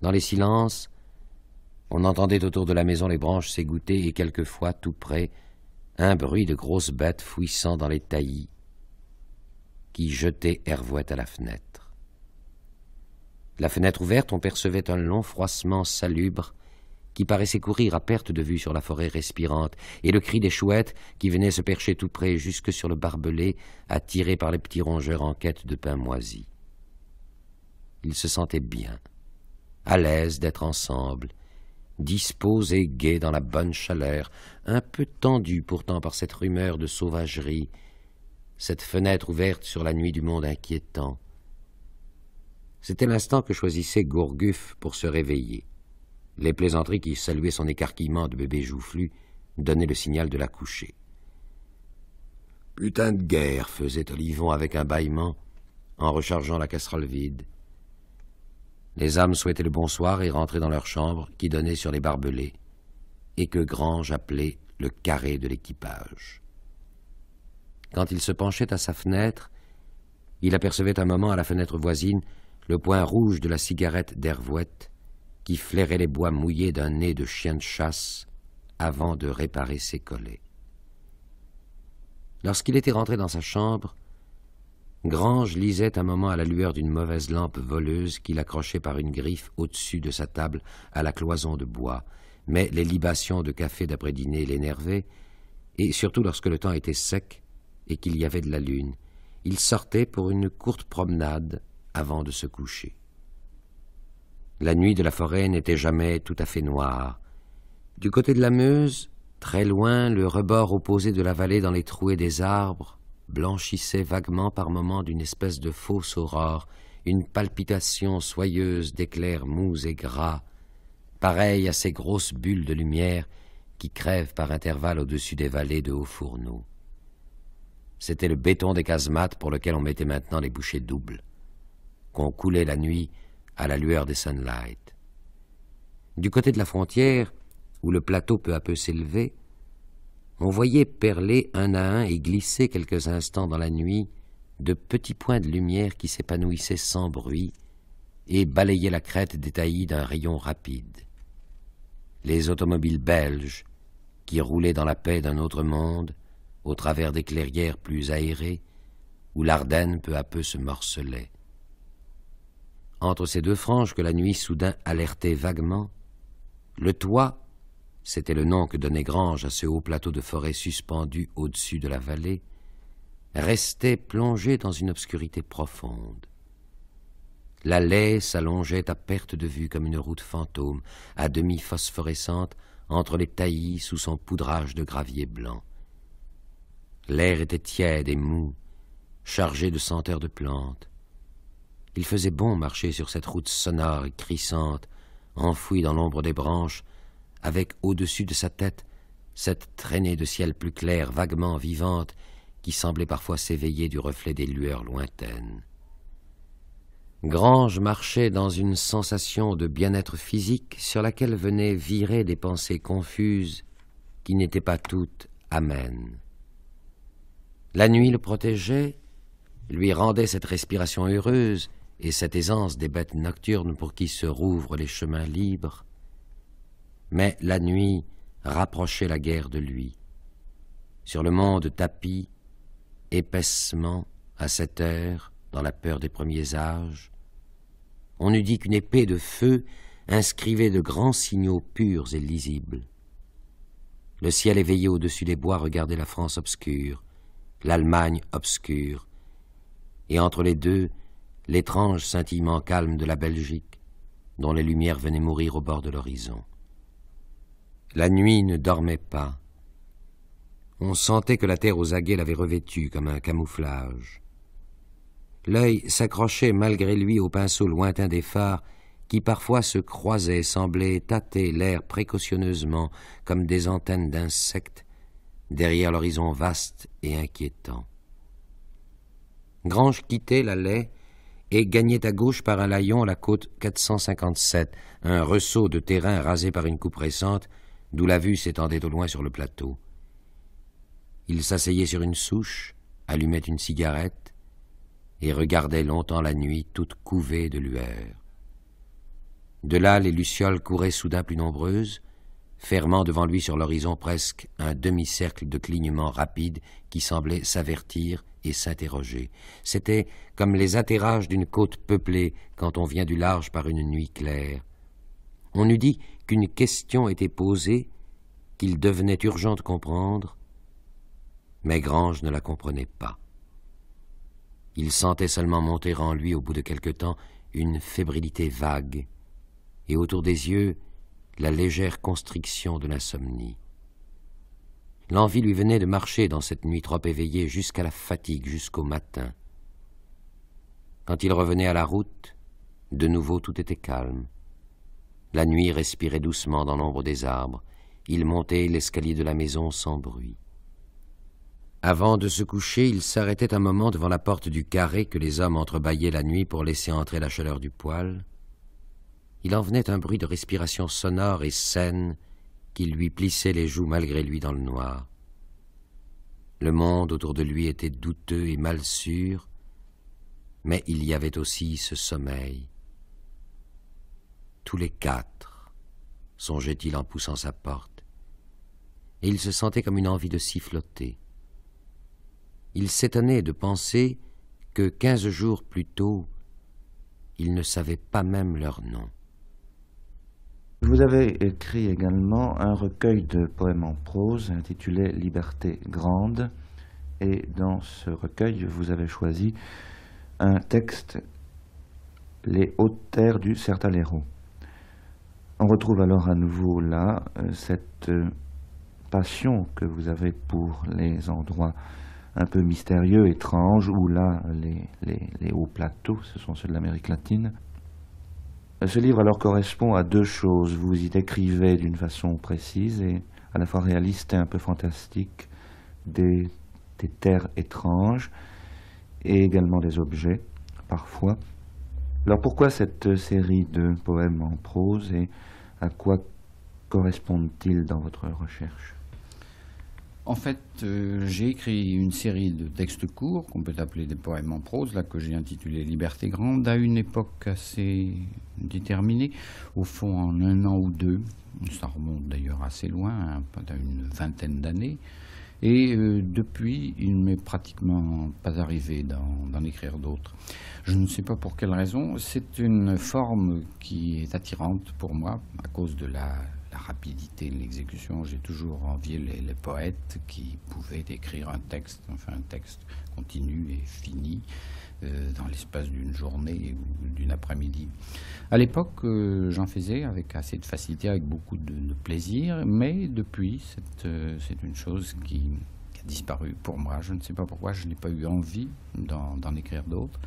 Dans les silences, on entendait autour de la maison les branches s'égoutter et quelquefois, tout près, un bruit de grosses bêtes fouissant dans les taillis qui jetaient Hervouette à la fenêtre. La fenêtre ouverte, on percevait un long froissement salubre qui paraissait courir à perte de vue sur la forêt respirante, et le cri des chouettes qui venaient se percher tout près jusque sur le barbelé, attiré par les petits rongeurs en quête de pain moisi. Ils se sentaient bien, à l'aise d'être ensemble, Disposé, et gai dans la bonne chaleur, un peu tendu pourtant par cette rumeur de sauvagerie, cette fenêtre ouverte sur la nuit du monde inquiétant. C'était l'instant que choisissait Gourguff pour se réveiller. Les plaisanteries qui saluaient son écarquillement de bébé joufflu donnaient le signal de la coucher. Putain de guerre, faisait Olivon avec un bâillement en rechargeant la casserole vide. Les âmes souhaitaient le bonsoir et rentraient dans leur chambre qui donnait sur les barbelés, et que Grange appelait le carré de l'équipage. Quand il se penchait à sa fenêtre, il apercevait un moment à la fenêtre voisine le point rouge de la cigarette d'Hervouette qui flairait les bois mouillés d'un nez de chien de chasse avant de réparer ses collets. Lorsqu'il était rentré dans sa chambre, Grange lisait un moment à la lueur d'une mauvaise lampe voleuse qu'il accrochait par une griffe au-dessus de sa table à la cloison de bois, mais les libations de café d'après-dîner l'énervaient, et surtout lorsque le temps était sec et qu'il y avait de la lune, il sortait pour une courte promenade avant de se coucher. La nuit de la forêt n'était jamais tout à fait noire. Du côté de la Meuse, très loin, le rebord opposé de la vallée dans les trouées des arbres blanchissait vaguement par moments d'une espèce de fausse aurore, une palpitation soyeuse d'éclairs mous et gras, pareille à ces grosses bulles de lumière qui crèvent par intervalles au-dessus des vallées de hauts fourneaux. C'était le béton des casemates pour lequel on mettait maintenant les bouchées doubles, qu'on coulait la nuit à la lueur des sunlight. Du côté de la frontière, où le plateau peu à peu s'élevait, on voyait perler un à un et glisser quelques instants dans la nuit de petits points de lumière qui s'épanouissaient sans bruit et balayaient la crête détaillée d'un rayon rapide. Les automobiles belges, qui roulaient dans la paix d'un autre monde, au travers des clairières plus aérées, où l'Ardenne peu à peu se morcelait. Entre ces deux franges que la nuit soudain alertait vaguement, le toit c'était le nom que donnait Grange à ce haut plateau de forêt suspendu au-dessus de la vallée, restait plongé dans une obscurité profonde. La laie s'allongeait à perte de vue comme une route fantôme, à demi phosphorescente, entre les taillis sous son poudrage de gravier blanc. L'air était tiède et mou, chargé de senteurs de plantes. Il faisait bon marcher sur cette route sonore et crissante, enfouie dans l'ombre des branches, avec au-dessus de sa tête cette traînée de ciel plus clair, vaguement vivante, qui semblait parfois s'éveiller du reflet des lueurs lointaines. Grange marchait dans une sensation de bien-être physique sur laquelle venaient virer des pensées confuses qui n'étaient pas toutes amènes. La nuit le protégeait, lui rendait cette respiration heureuse et cette aisance des bêtes nocturnes pour qui se rouvrent les chemins libres mais la nuit rapprochait la guerre de lui. Sur le monde tapis, épaissement, à cette heure, dans la peur des premiers âges, on eût dit qu'une épée de feu inscrivait de grands signaux purs et lisibles. Le ciel éveillé au-dessus des bois regardait la France obscure, l'Allemagne obscure, et entre les deux, l'étrange scintillement calme de la Belgique, dont les lumières venaient mourir au bord de l'horizon. La nuit ne dormait pas. On sentait que la terre aux aguets l'avait revêtue comme un camouflage. L'œil s'accrochait malgré lui au pinceau lointain des phares qui parfois se croisaient, semblaient tâter l'air précautionneusement comme des antennes d'insectes derrière l'horizon vaste et inquiétant. Grange quittait l'allée et gagnait à gauche par un layon la côte 457, un ressaut de terrain rasé par une coupe récente d'où la vue s'étendait au loin sur le plateau. Il s'asseyait sur une souche, allumait une cigarette et regardait longtemps la nuit toute couvée de lueurs. De là, les lucioles couraient soudain plus nombreuses, fermant devant lui sur l'horizon presque un demi-cercle de clignements rapides qui semblaient s'avertir et s'interroger. C'était comme les atterrages d'une côte peuplée quand on vient du large par une nuit claire. On eût dit une question était posée qu'il devenait urgent de comprendre, mais Grange ne la comprenait pas. Il sentait seulement monter en lui, au bout de quelque temps, une fébrilité vague, et autour des yeux, la légère constriction de l'insomnie. L'envie lui venait de marcher dans cette nuit trop éveillée jusqu'à la fatigue, jusqu'au matin. Quand il revenait à la route, de nouveau tout était calme. La nuit respirait doucement dans l'ombre des arbres. Il montait l'escalier de la maison sans bruit. Avant de se coucher, il s'arrêtait un moment devant la porte du carré que les hommes entrebâillaient la nuit pour laisser entrer la chaleur du poêle. Il en venait un bruit de respiration sonore et saine qui lui plissait les joues malgré lui dans le noir. Le monde autour de lui était douteux et mal sûr, mais il y avait aussi ce sommeil tous les quatre, songeait-il en poussant sa porte, et il se sentait comme une envie de siffloter. Il s'étonnait de penser que quinze jours plus tôt, il ne savait pas même leur nom. Vous avez écrit également un recueil de poèmes en prose intitulé Liberté grande, et dans ce recueil, vous avez choisi un texte, Les hautes terres du Certalero. On retrouve alors à nouveau là euh, cette euh, passion que vous avez pour les endroits un peu mystérieux, étranges, où là les, les, les hauts plateaux, ce sont ceux de l'Amérique latine. Euh, ce livre alors correspond à deux choses. Vous y décrivez d'une façon précise et à la fois réaliste et un peu fantastique des, des terres étranges et également des objets, parfois. Alors pourquoi cette série de poèmes en prose et à quoi correspondent-ils dans votre recherche En fait, euh, j'ai écrit une série de textes courts, qu'on peut appeler des poèmes en prose, là que j'ai intitulé Liberté Grande, à une époque assez déterminée, au fond en un an ou deux. Ça remonte d'ailleurs assez loin, hein, à une vingtaine d'années. Et euh, depuis, il ne m'est pratiquement pas arrivé d'en écrire d'autres. Je ne sais pas pour quelle raison. C'est une forme qui est attirante pour moi à cause de la, rapidité de l'exécution. J'ai toujours envié les, les, poètes qui pouvaient écrire un texte, enfin un texte continu et fini. Euh, dans l'espace d'une journée ou d'une après-midi. À l'époque, euh, j'en faisais avec assez de facilité, avec beaucoup de, plaisir, mais depuis, euh, c'est une chose qui, a disparu pour moi. Je ne sais pas pourquoi, je n'ai pas eu envie d'en écrire d'autres.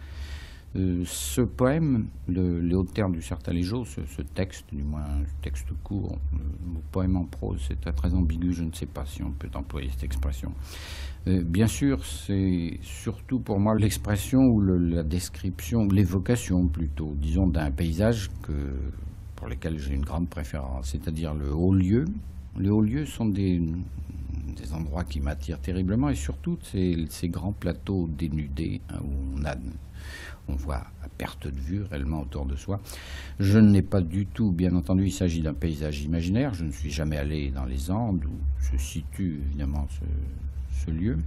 ce poème, le, Les Hautes Terres du les ce, ce texte, du moins texte court, le poème en prose, c'est très ambigu, je ne sais pas si on peut employer cette expression. Euh, bien sûr, c'est surtout pour moi l'expression ou la description, l'évocation plutôt, disons, d'un paysage que, pour lequel j'ai une grande préférence, c'est-à-dire le haut lieu. Les hauts lieux sont des, endroits qui m'attirent terriblement et surtout ces, grands plateaux dénudés hein, où on, a, on voit à perte de vue réellement autour de soi. Je n'ai pas du tout, bien entendu, il s'agit d'un paysage imaginaire. Je ne suis jamais allé dans les Andes où se situe évidemment ce, lieu.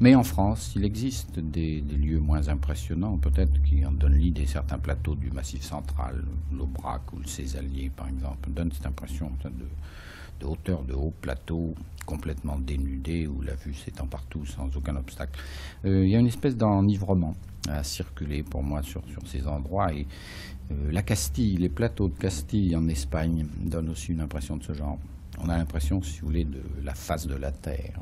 Mais en France, il existe des, lieux moins impressionnants, peut-être, qui en donnent l'idée. Certains plateaux du Massif central, l'Aubrac ou le Césalier, par exemple, donnent cette impression de, hauteur, de haut plateau, complètement dénudé, où la vue s'étend partout sans aucun obstacle. Euh, il y a une espèce d'enivrement à circuler pour moi sur, sur ces endroits. Et euh, la Castille, les plateaux de Castille en Espagne donnent aussi une impression de ce genre on a l'impression, si vous voulez, de la face de la Terre.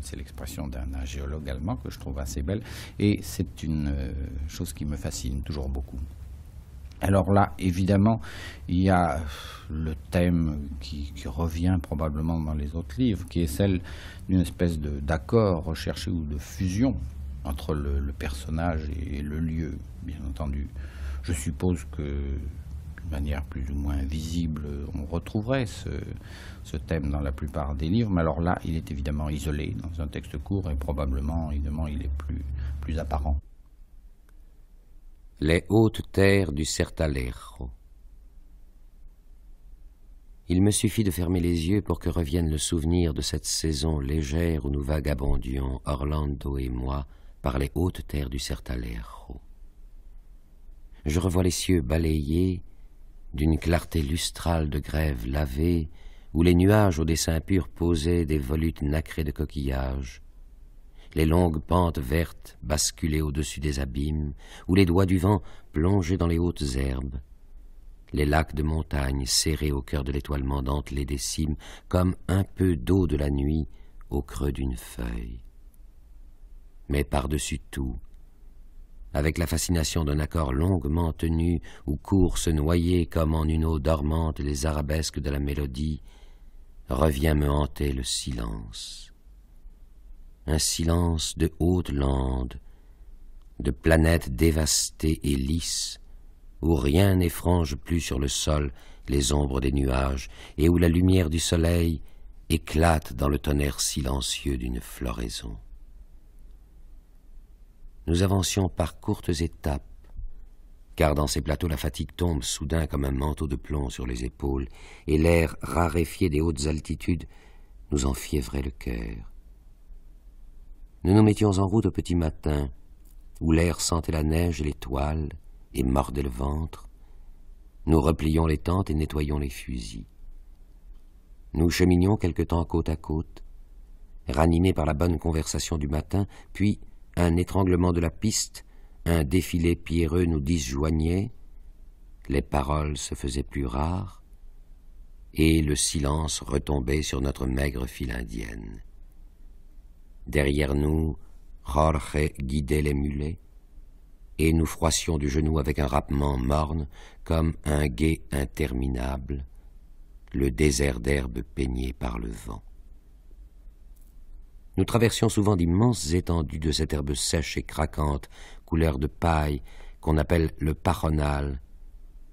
C'est l'expression d'un géologue allemand que je trouve assez belle. Et c'est une euh, chose qui me fascine toujours beaucoup. Alors là, évidemment, il y a euh, le thème qui, revient probablement dans les autres livres, qui est celle d'une espèce d'accord recherché ou de fusion entre le, personnage et le lieu, bien entendu. Je suppose que de manière plus ou moins visible, on retrouverait ce, thème dans la plupart des livres, mais alors là, il est évidemment isolé dans un texte court et probablement, évidemment, il est plus, apparent. Les hautes terres du Certalero. Il me suffit de fermer les yeux pour que revienne le souvenir de cette saison légère où nous vagabondions, Orlando et moi, par les hautes terres du Certalero. Je revois les cieux balayés d'une clarté lustrale de grève lavée, où les nuages au dessin pur posaient des volutes nacrées de coquillages, les longues pentes vertes basculées au-dessus des abîmes, où les doigts du vent plongeaient dans les hautes herbes, les lacs de montagne serrés au cœur de l'étoile mandante les décimes comme un peu d'eau de la nuit au creux d'une feuille. Mais par-dessus tout, avec la fascination d'un accord longuement tenu où court se noyer comme en une eau dormante les arabesques de la mélodie, revient me hanter le silence. Un silence de haute lande, de planète dévastée et lisse, où rien n'effrange plus sur le sol les ombres des nuages, et où la lumière du soleil éclate dans le tonnerre silencieux d'une floraison nous avancions par courtes étapes, car dans ces plateaux la fatigue tombe soudain comme un manteau de plomb sur les épaules, et l'air raréfié des hautes altitudes nous enfiévrait le cœur. Nous nous mettions en route au petit matin, où l'air sentait la neige et l'étoile, et mordait le ventre. Nous replions les tentes et nettoyons les fusils. Nous cheminions quelque temps côte à côte, ranimés par la bonne conversation du matin, puis un étranglement de la piste, un défilé pierreux nous disjoignait, les paroles se faisaient plus rares, et le silence retombait sur notre maigre file indienne. Derrière nous, Jorge guidait les mulets, et nous froissions du genou avec un rappement morne comme un guet interminable, le désert d'herbe peigné par le vent. Nous traversions souvent d'immenses étendues de cette herbe sèche et craquante, couleur de paille, qu'on appelle le paronal,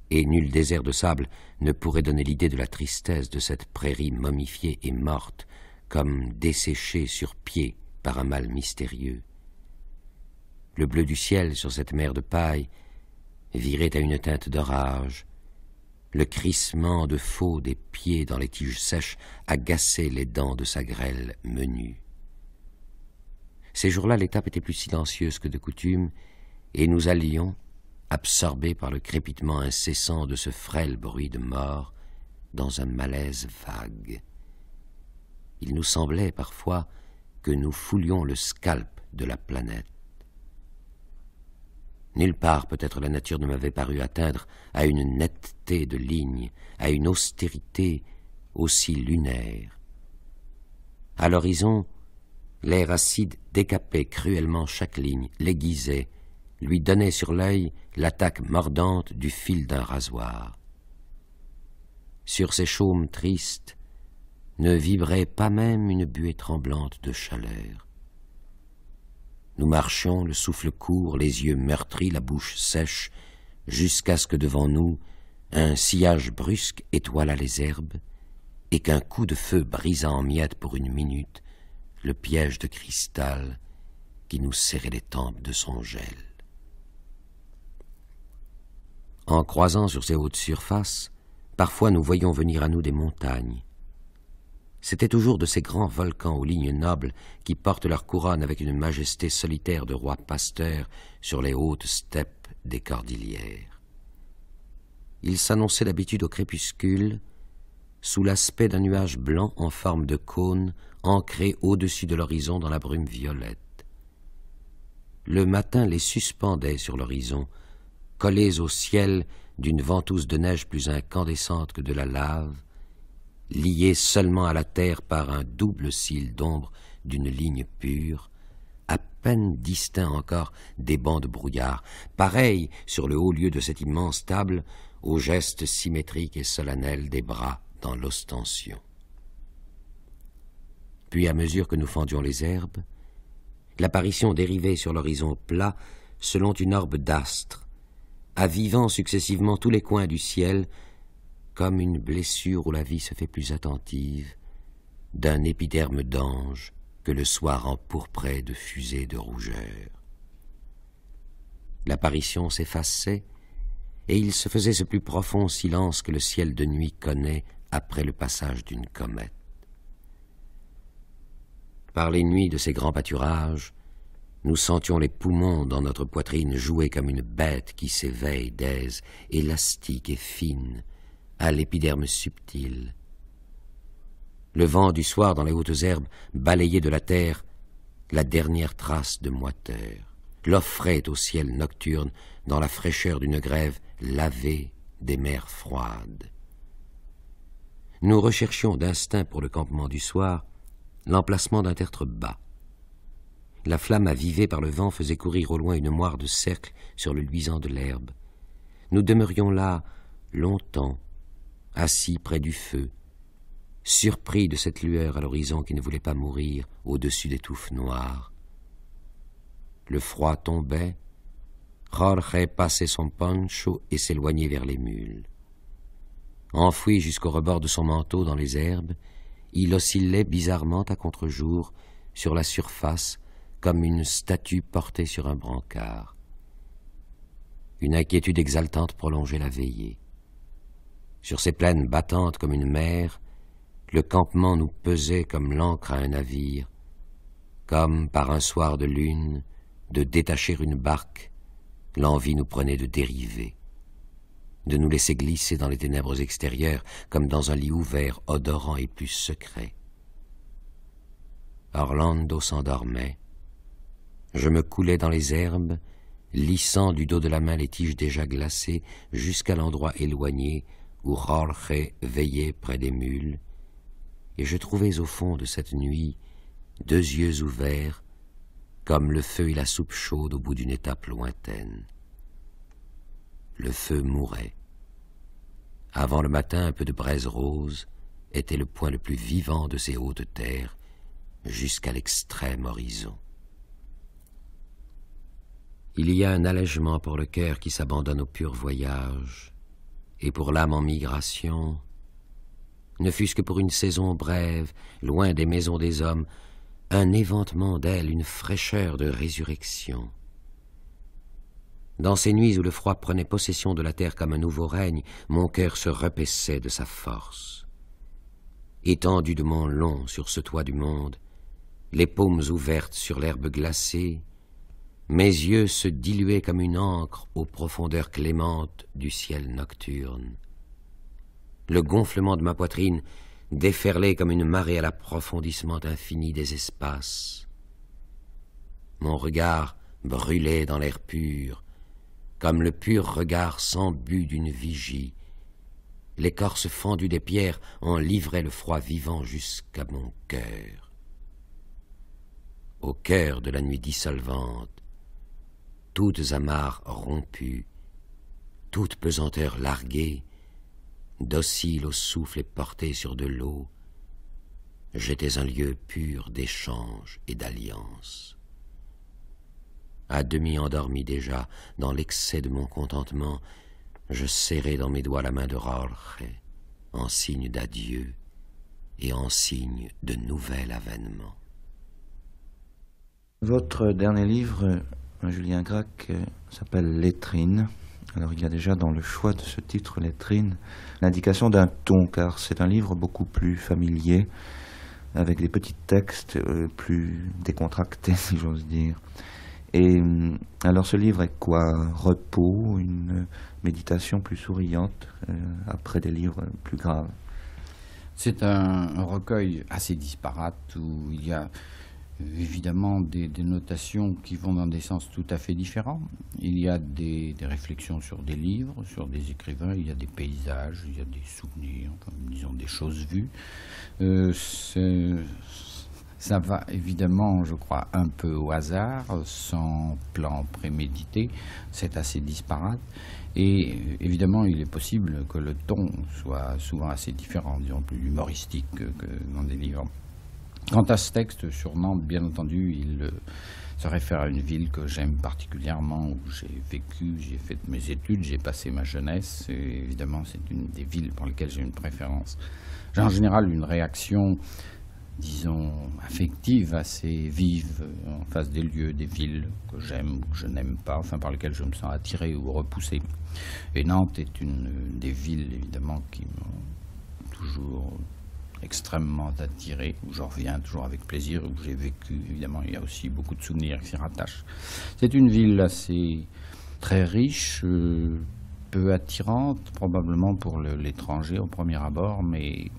et nul désert de sable ne pourrait donner l'idée de la tristesse de cette prairie momifiée et morte, comme desséchée sur pied par un mal mystérieux. Le bleu du ciel sur cette mer de paille virait à une teinte d'orage, le crissement de faux des pieds dans les tiges sèches agaçait les dents de sa grêle menue. Ces jours-là, l'étape était plus silencieuse que de coutume, et nous allions, absorbés par le crépitement incessant de ce frêle bruit de mort, dans un malaise vague. Il nous semblait parfois que nous foulions le scalp de la planète. Nulle part peut-être la nature ne m'avait paru atteindre à une netteté de ligne, à une austérité aussi lunaire. À l'horizon, L'air acide décapait cruellement chaque ligne, l'aiguisait, lui donnait sur l'œil l'attaque mordante du fil d'un rasoir. Sur ces chaumes tristes ne vibrait pas même une buée tremblante de chaleur. Nous marchions, le souffle court, les yeux meurtris, la bouche sèche, jusqu'à ce que devant nous un sillage brusque étoila les herbes, et qu'un coup de feu brisa en miettes pour une minute le piège de cristal qui nous serrait les tempes de son gel. En croisant sur ces hautes surfaces, parfois nous voyons venir à nous des montagnes. C'était toujours de ces grands volcans aux lignes nobles qui portent leur couronne avec une majesté solitaire de roi pasteur sur les hautes steppes des cordillères. Ils s'annonçaient d'habitude au crépuscule sous l'aspect d'un nuage blanc en forme de cône ancrés au-dessus de l'horizon dans la brume violette. Le matin les suspendait sur l'horizon, collés au ciel d'une ventouse de neige plus incandescente que de la lave, liés seulement à la terre par un double cil d'ombre d'une ligne pure, à peine distinct encore des bancs de brouillard, pareils sur le haut lieu de cette immense table aux gestes symétriques et solennels des bras dans l'ostension. Puis, à mesure que nous fendions les herbes, l'apparition dérivait sur l'horizon plat selon une orbe d'astres, avivant successivement tous les coins du ciel, comme une blessure où la vie se fait plus attentive, d'un épiderme d'ange que le soir empourprait de fusées de rougeur. L'apparition s'effaçait, et il se faisait ce plus profond silence que le ciel de nuit connaît après le passage d'une comète par les nuits de ces grands pâturages, nous sentions les poumons dans notre poitrine jouer comme une bête qui s'éveille d'aise, élastique et fine, à l'épiderme subtil. Le vent du soir dans les hautes herbes balayait de la terre la dernière trace de moiteur, l'offrait au ciel nocturne dans la fraîcheur d'une grève lavée des mers froides. Nous recherchions d'instinct pour le campement du soir l'emplacement d'un tertre bas. La flamme avivée par le vent faisait courir au loin une moire de cercle sur le luisant de l'herbe. Nous demeurions là longtemps, assis près du feu, surpris de cette lueur à l'horizon qui ne voulait pas mourir au-dessus des touffes noires. Le froid tombait, Jorge passait son poncho et s'éloignait vers les mules. Enfoui jusqu'au rebord de son manteau dans les herbes, il oscillait bizarrement à contre-jour sur la surface comme une statue portée sur un brancard. Une inquiétude exaltante prolongeait la veillée. Sur ces plaines battantes comme une mer, le campement nous pesait comme l'ancre à un navire, comme, par un soir de lune, de détacher une barque, l'envie nous prenait de dériver de nous laisser glisser dans les ténèbres extérieures comme dans un lit ouvert, odorant et plus secret. Orlando s'endormait. Je me coulais dans les herbes, lissant du dos de la main les tiges déjà glacées jusqu'à l'endroit éloigné où Jorge veillait près des mules, et je trouvais au fond de cette nuit deux yeux ouverts, comme le feu et la soupe chaude au bout d'une étape lointaine le feu mourait. Avant le matin, un peu de braise rose était le point le plus vivant de ces hautes terres, jusqu'à l'extrême horizon. Il y a un allègement pour le cœur qui s'abandonne au pur voyage, et pour l'âme en migration, ne fût-ce que pour une saison brève, loin des maisons des hommes, un éventement d'elle, une fraîcheur de résurrection. Dans ces nuits où le froid prenait possession de la terre comme un nouveau règne, mon cœur se repaissait de sa force. Étendu de mon long sur ce toit du monde, les paumes ouvertes sur l'herbe glacée, mes yeux se diluaient comme une encre aux profondeurs clémentes du ciel nocturne. Le gonflement de ma poitrine déferlait comme une marée à l'approfondissement infini des espaces. Mon regard brûlait dans l'air pur, comme le pur regard sans but d'une vigie. L'écorce fendue des pierres en livrait le froid vivant jusqu'à mon cœur. Au cœur de la nuit dissolvante, toutes amarres rompues, toute pesanteur larguée, docile au souffle et portée sur de l'eau, j'étais un lieu pur d'échange et d'alliance à demi endormi déjà, dans l'excès de mon contentement, je serrai dans mes doigts la main de Rorge, en signe d'adieu et en signe de nouvel avènement. Votre dernier livre, Julien Gracq, s'appelle Lettrine. Alors il y a déjà dans le choix de ce titre Lettrine l'indication d'un ton, car c'est un livre beaucoup plus familier, avec des petits textes euh, plus décontractés, (laughs) si j'ose dire. Et hum, alors ce livre est quoi Repos, une méditation plus souriante euh, après des livres plus graves C'est un, recueil assez disparate où il y a évidemment des, notations qui vont dans des sens tout à fait différents. Il y a des, réflexions sur des livres, sur des écrivains, il y a des paysages, il y a des souvenirs, disons des choses vues. Euh, ça va évidemment, je crois, un peu au hasard, sans plan prémédité. C'est assez disparate. Et évidemment, il est possible que le ton soit souvent assez différent, disons plus humoristique que, dans des livres. Quant à ce texte sur Nantes, bien entendu, il euh, se réfère à une ville que j'aime particulièrement, où j'ai vécu, j'ai fait mes études, j'ai passé ma jeunesse. Et évidemment, c'est une des villes pour lesquelles j'ai une préférence. J'ai en général une réaction disons, affective, assez vive euh, en face des lieux, des villes que j'aime ou que je n'aime pas, enfin par lesquelles je me sens attiré ou repoussé. Et Nantes est une des villes, évidemment, qui m'ont toujours extrêmement attiré, où j'en reviens toujours avec plaisir, où j'ai vécu, évidemment, il y a aussi beaucoup de souvenirs qui s'y rattachent. C'est une ville assez très riche, euh, peu attirante, probablement pour l'étranger au premier abord, mais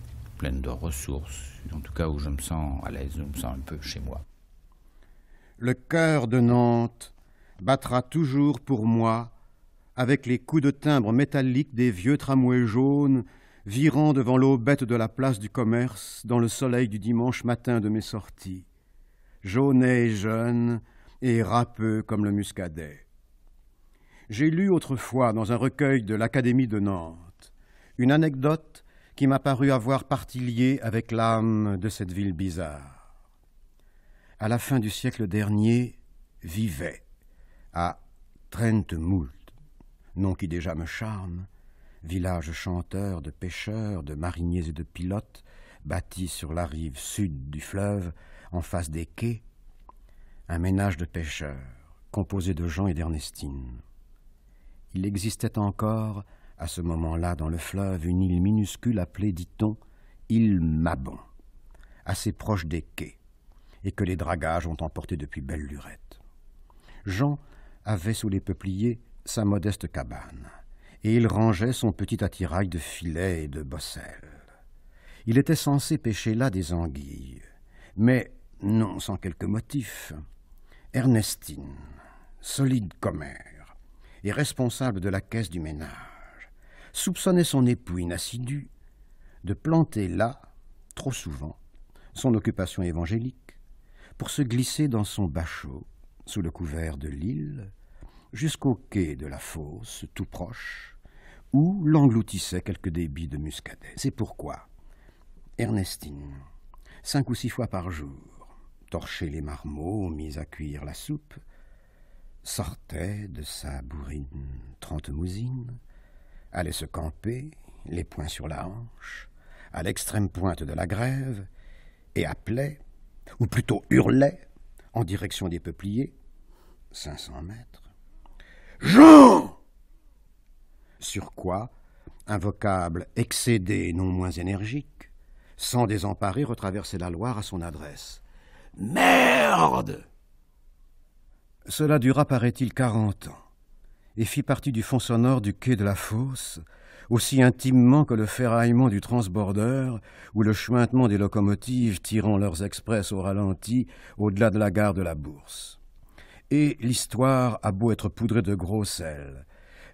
pleine de ressources, en tout cas où je me sens à l'aise, où je me sens un peu chez moi. Le cœur de Nantes battra toujours pour moi avec les coups de timbre métalliques des vieux tramways jaunes virant devant l'eau bête de la place du commerce dans le soleil du dimanche matin de mes sorties, jaunet et jeune et râpeux comme le muscadet. J'ai lu autrefois dans un recueil de l'Académie de Nantes une anecdote qui m'a paru avoir partie lié avec l'âme de cette ville bizarre. À la fin du siècle dernier, vivait à Trentemoult, nom qui déjà me charme, village chanteur de pêcheurs, de mariniers et de pilotes, bâti sur la rive sud du fleuve, en face des quais, un ménage de pêcheurs, composé de Jean et d'Ernestine. Il existait encore à ce moment-là dans le fleuve une île minuscule appelée, dit-on, île Mabon, assez proche des quais, et que les dragages ont emporté depuis belle lurette. Jean avait sous les peupliers sa modeste cabane, et il rangeait son petit attirail de filets et de bosselles. Il était censé pêcher là des anguilles, mais non sans quelque motif. Ernestine, solide commère, et responsable de la caisse du ménage, soupçonnait son époux inassidu de planter là, trop souvent, son occupation évangélique, pour se glisser dans son bachot, sous le couvert de l'île, jusqu'au quai de la fosse, tout proche, où l'engloutissait quelques débits de muscadet. C'est pourquoi Ernestine, cinq ou six fois par jour, torchait les marmots, mis à cuire la soupe, sortait de sa bourrine trente mousines, allait se camper, les poings sur la hanche, à l'extrême pointe de la grève, et appelait, ou plutôt hurlait, en direction des peupliers, 500 mètres. Jean Sur quoi un vocable excédé non moins énergique, sans désemparer, retraversait la Loire à son adresse. Merde Cela dura, paraît-il, quarante ans et fit partie du fond sonore du quai de la Fosse, aussi intimement que le ferraillement du transbordeur ou le chuintement des locomotives tirant leurs express au ralenti au-delà de la gare de la Bourse. Et l'histoire a beau être poudrée de gros sel,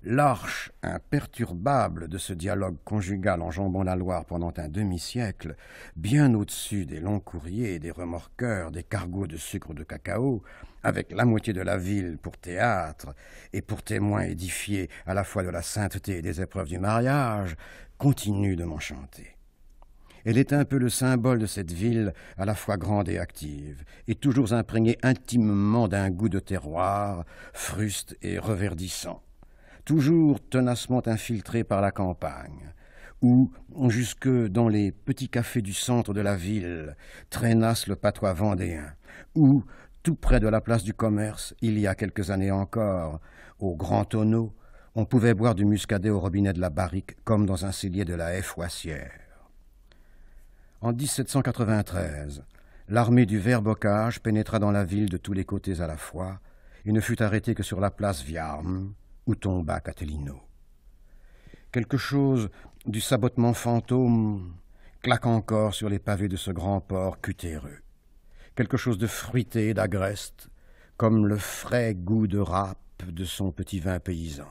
l'arche imperturbable de ce dialogue conjugal enjambant la Loire pendant un demi-siècle, bien au-dessus des longs courriers, des remorqueurs, des cargos de sucre de cacao, avec la moitié de la ville pour théâtre et pour témoin édifié à la fois de la sainteté et des épreuves du mariage, continue de m'enchanter. Elle est un peu le symbole de cette ville à la fois grande et active, et toujours imprégnée intimement d'un goût de terroir, fruste et reverdissant, toujours tenacement infiltrée par la campagne, où, jusque dans les petits cafés du centre de la ville, traînasse le patois vendéen, où, tout près de la place du commerce, il y a quelques années encore, au grand tonneau, on pouvait boire du muscadet au robinet de la barrique, comme dans un cellier de la Foissière. En 1793, l'armée du Vert-Bocage pénétra dans la ville de tous les côtés à la fois et ne fut arrêtée que sur la place Viarme, où tomba Catelino. Quelque chose du sabotement fantôme claque encore sur les pavés de ce grand port cutéreux quelque chose de fruité, et d'agreste, comme le frais goût de râpe de son petit vin paysan,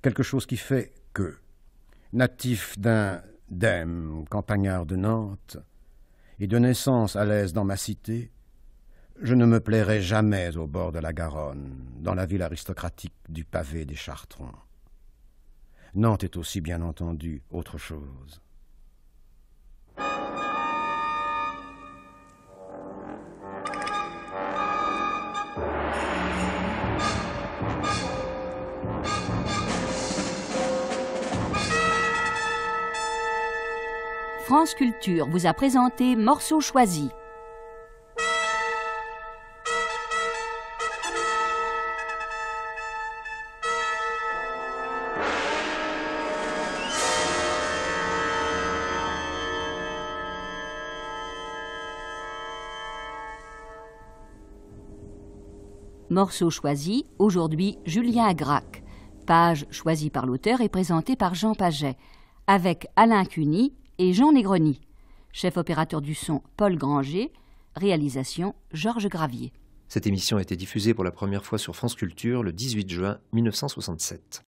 quelque chose qui fait que, natif d'un dème campagnard de Nantes, et de naissance à l'aise dans ma cité, je ne me plairai jamais au bord de la Garonne, dans la ville aristocratique du pavé des Chartrons. Nantes est aussi, bien entendu, autre chose. France Culture vous a présenté Morceaux choisis. Morceaux choisis, aujourd'hui Julien Agrac. Page choisie par l'auteur et présentée par Jean Paget, avec Alain Cuny, et Jean Negroni. Chef opérateur du son, Paul Granger. Réalisation, Georges Gravier. Cette émission a été diffusée pour la première fois sur France Culture le 18 juin 1967.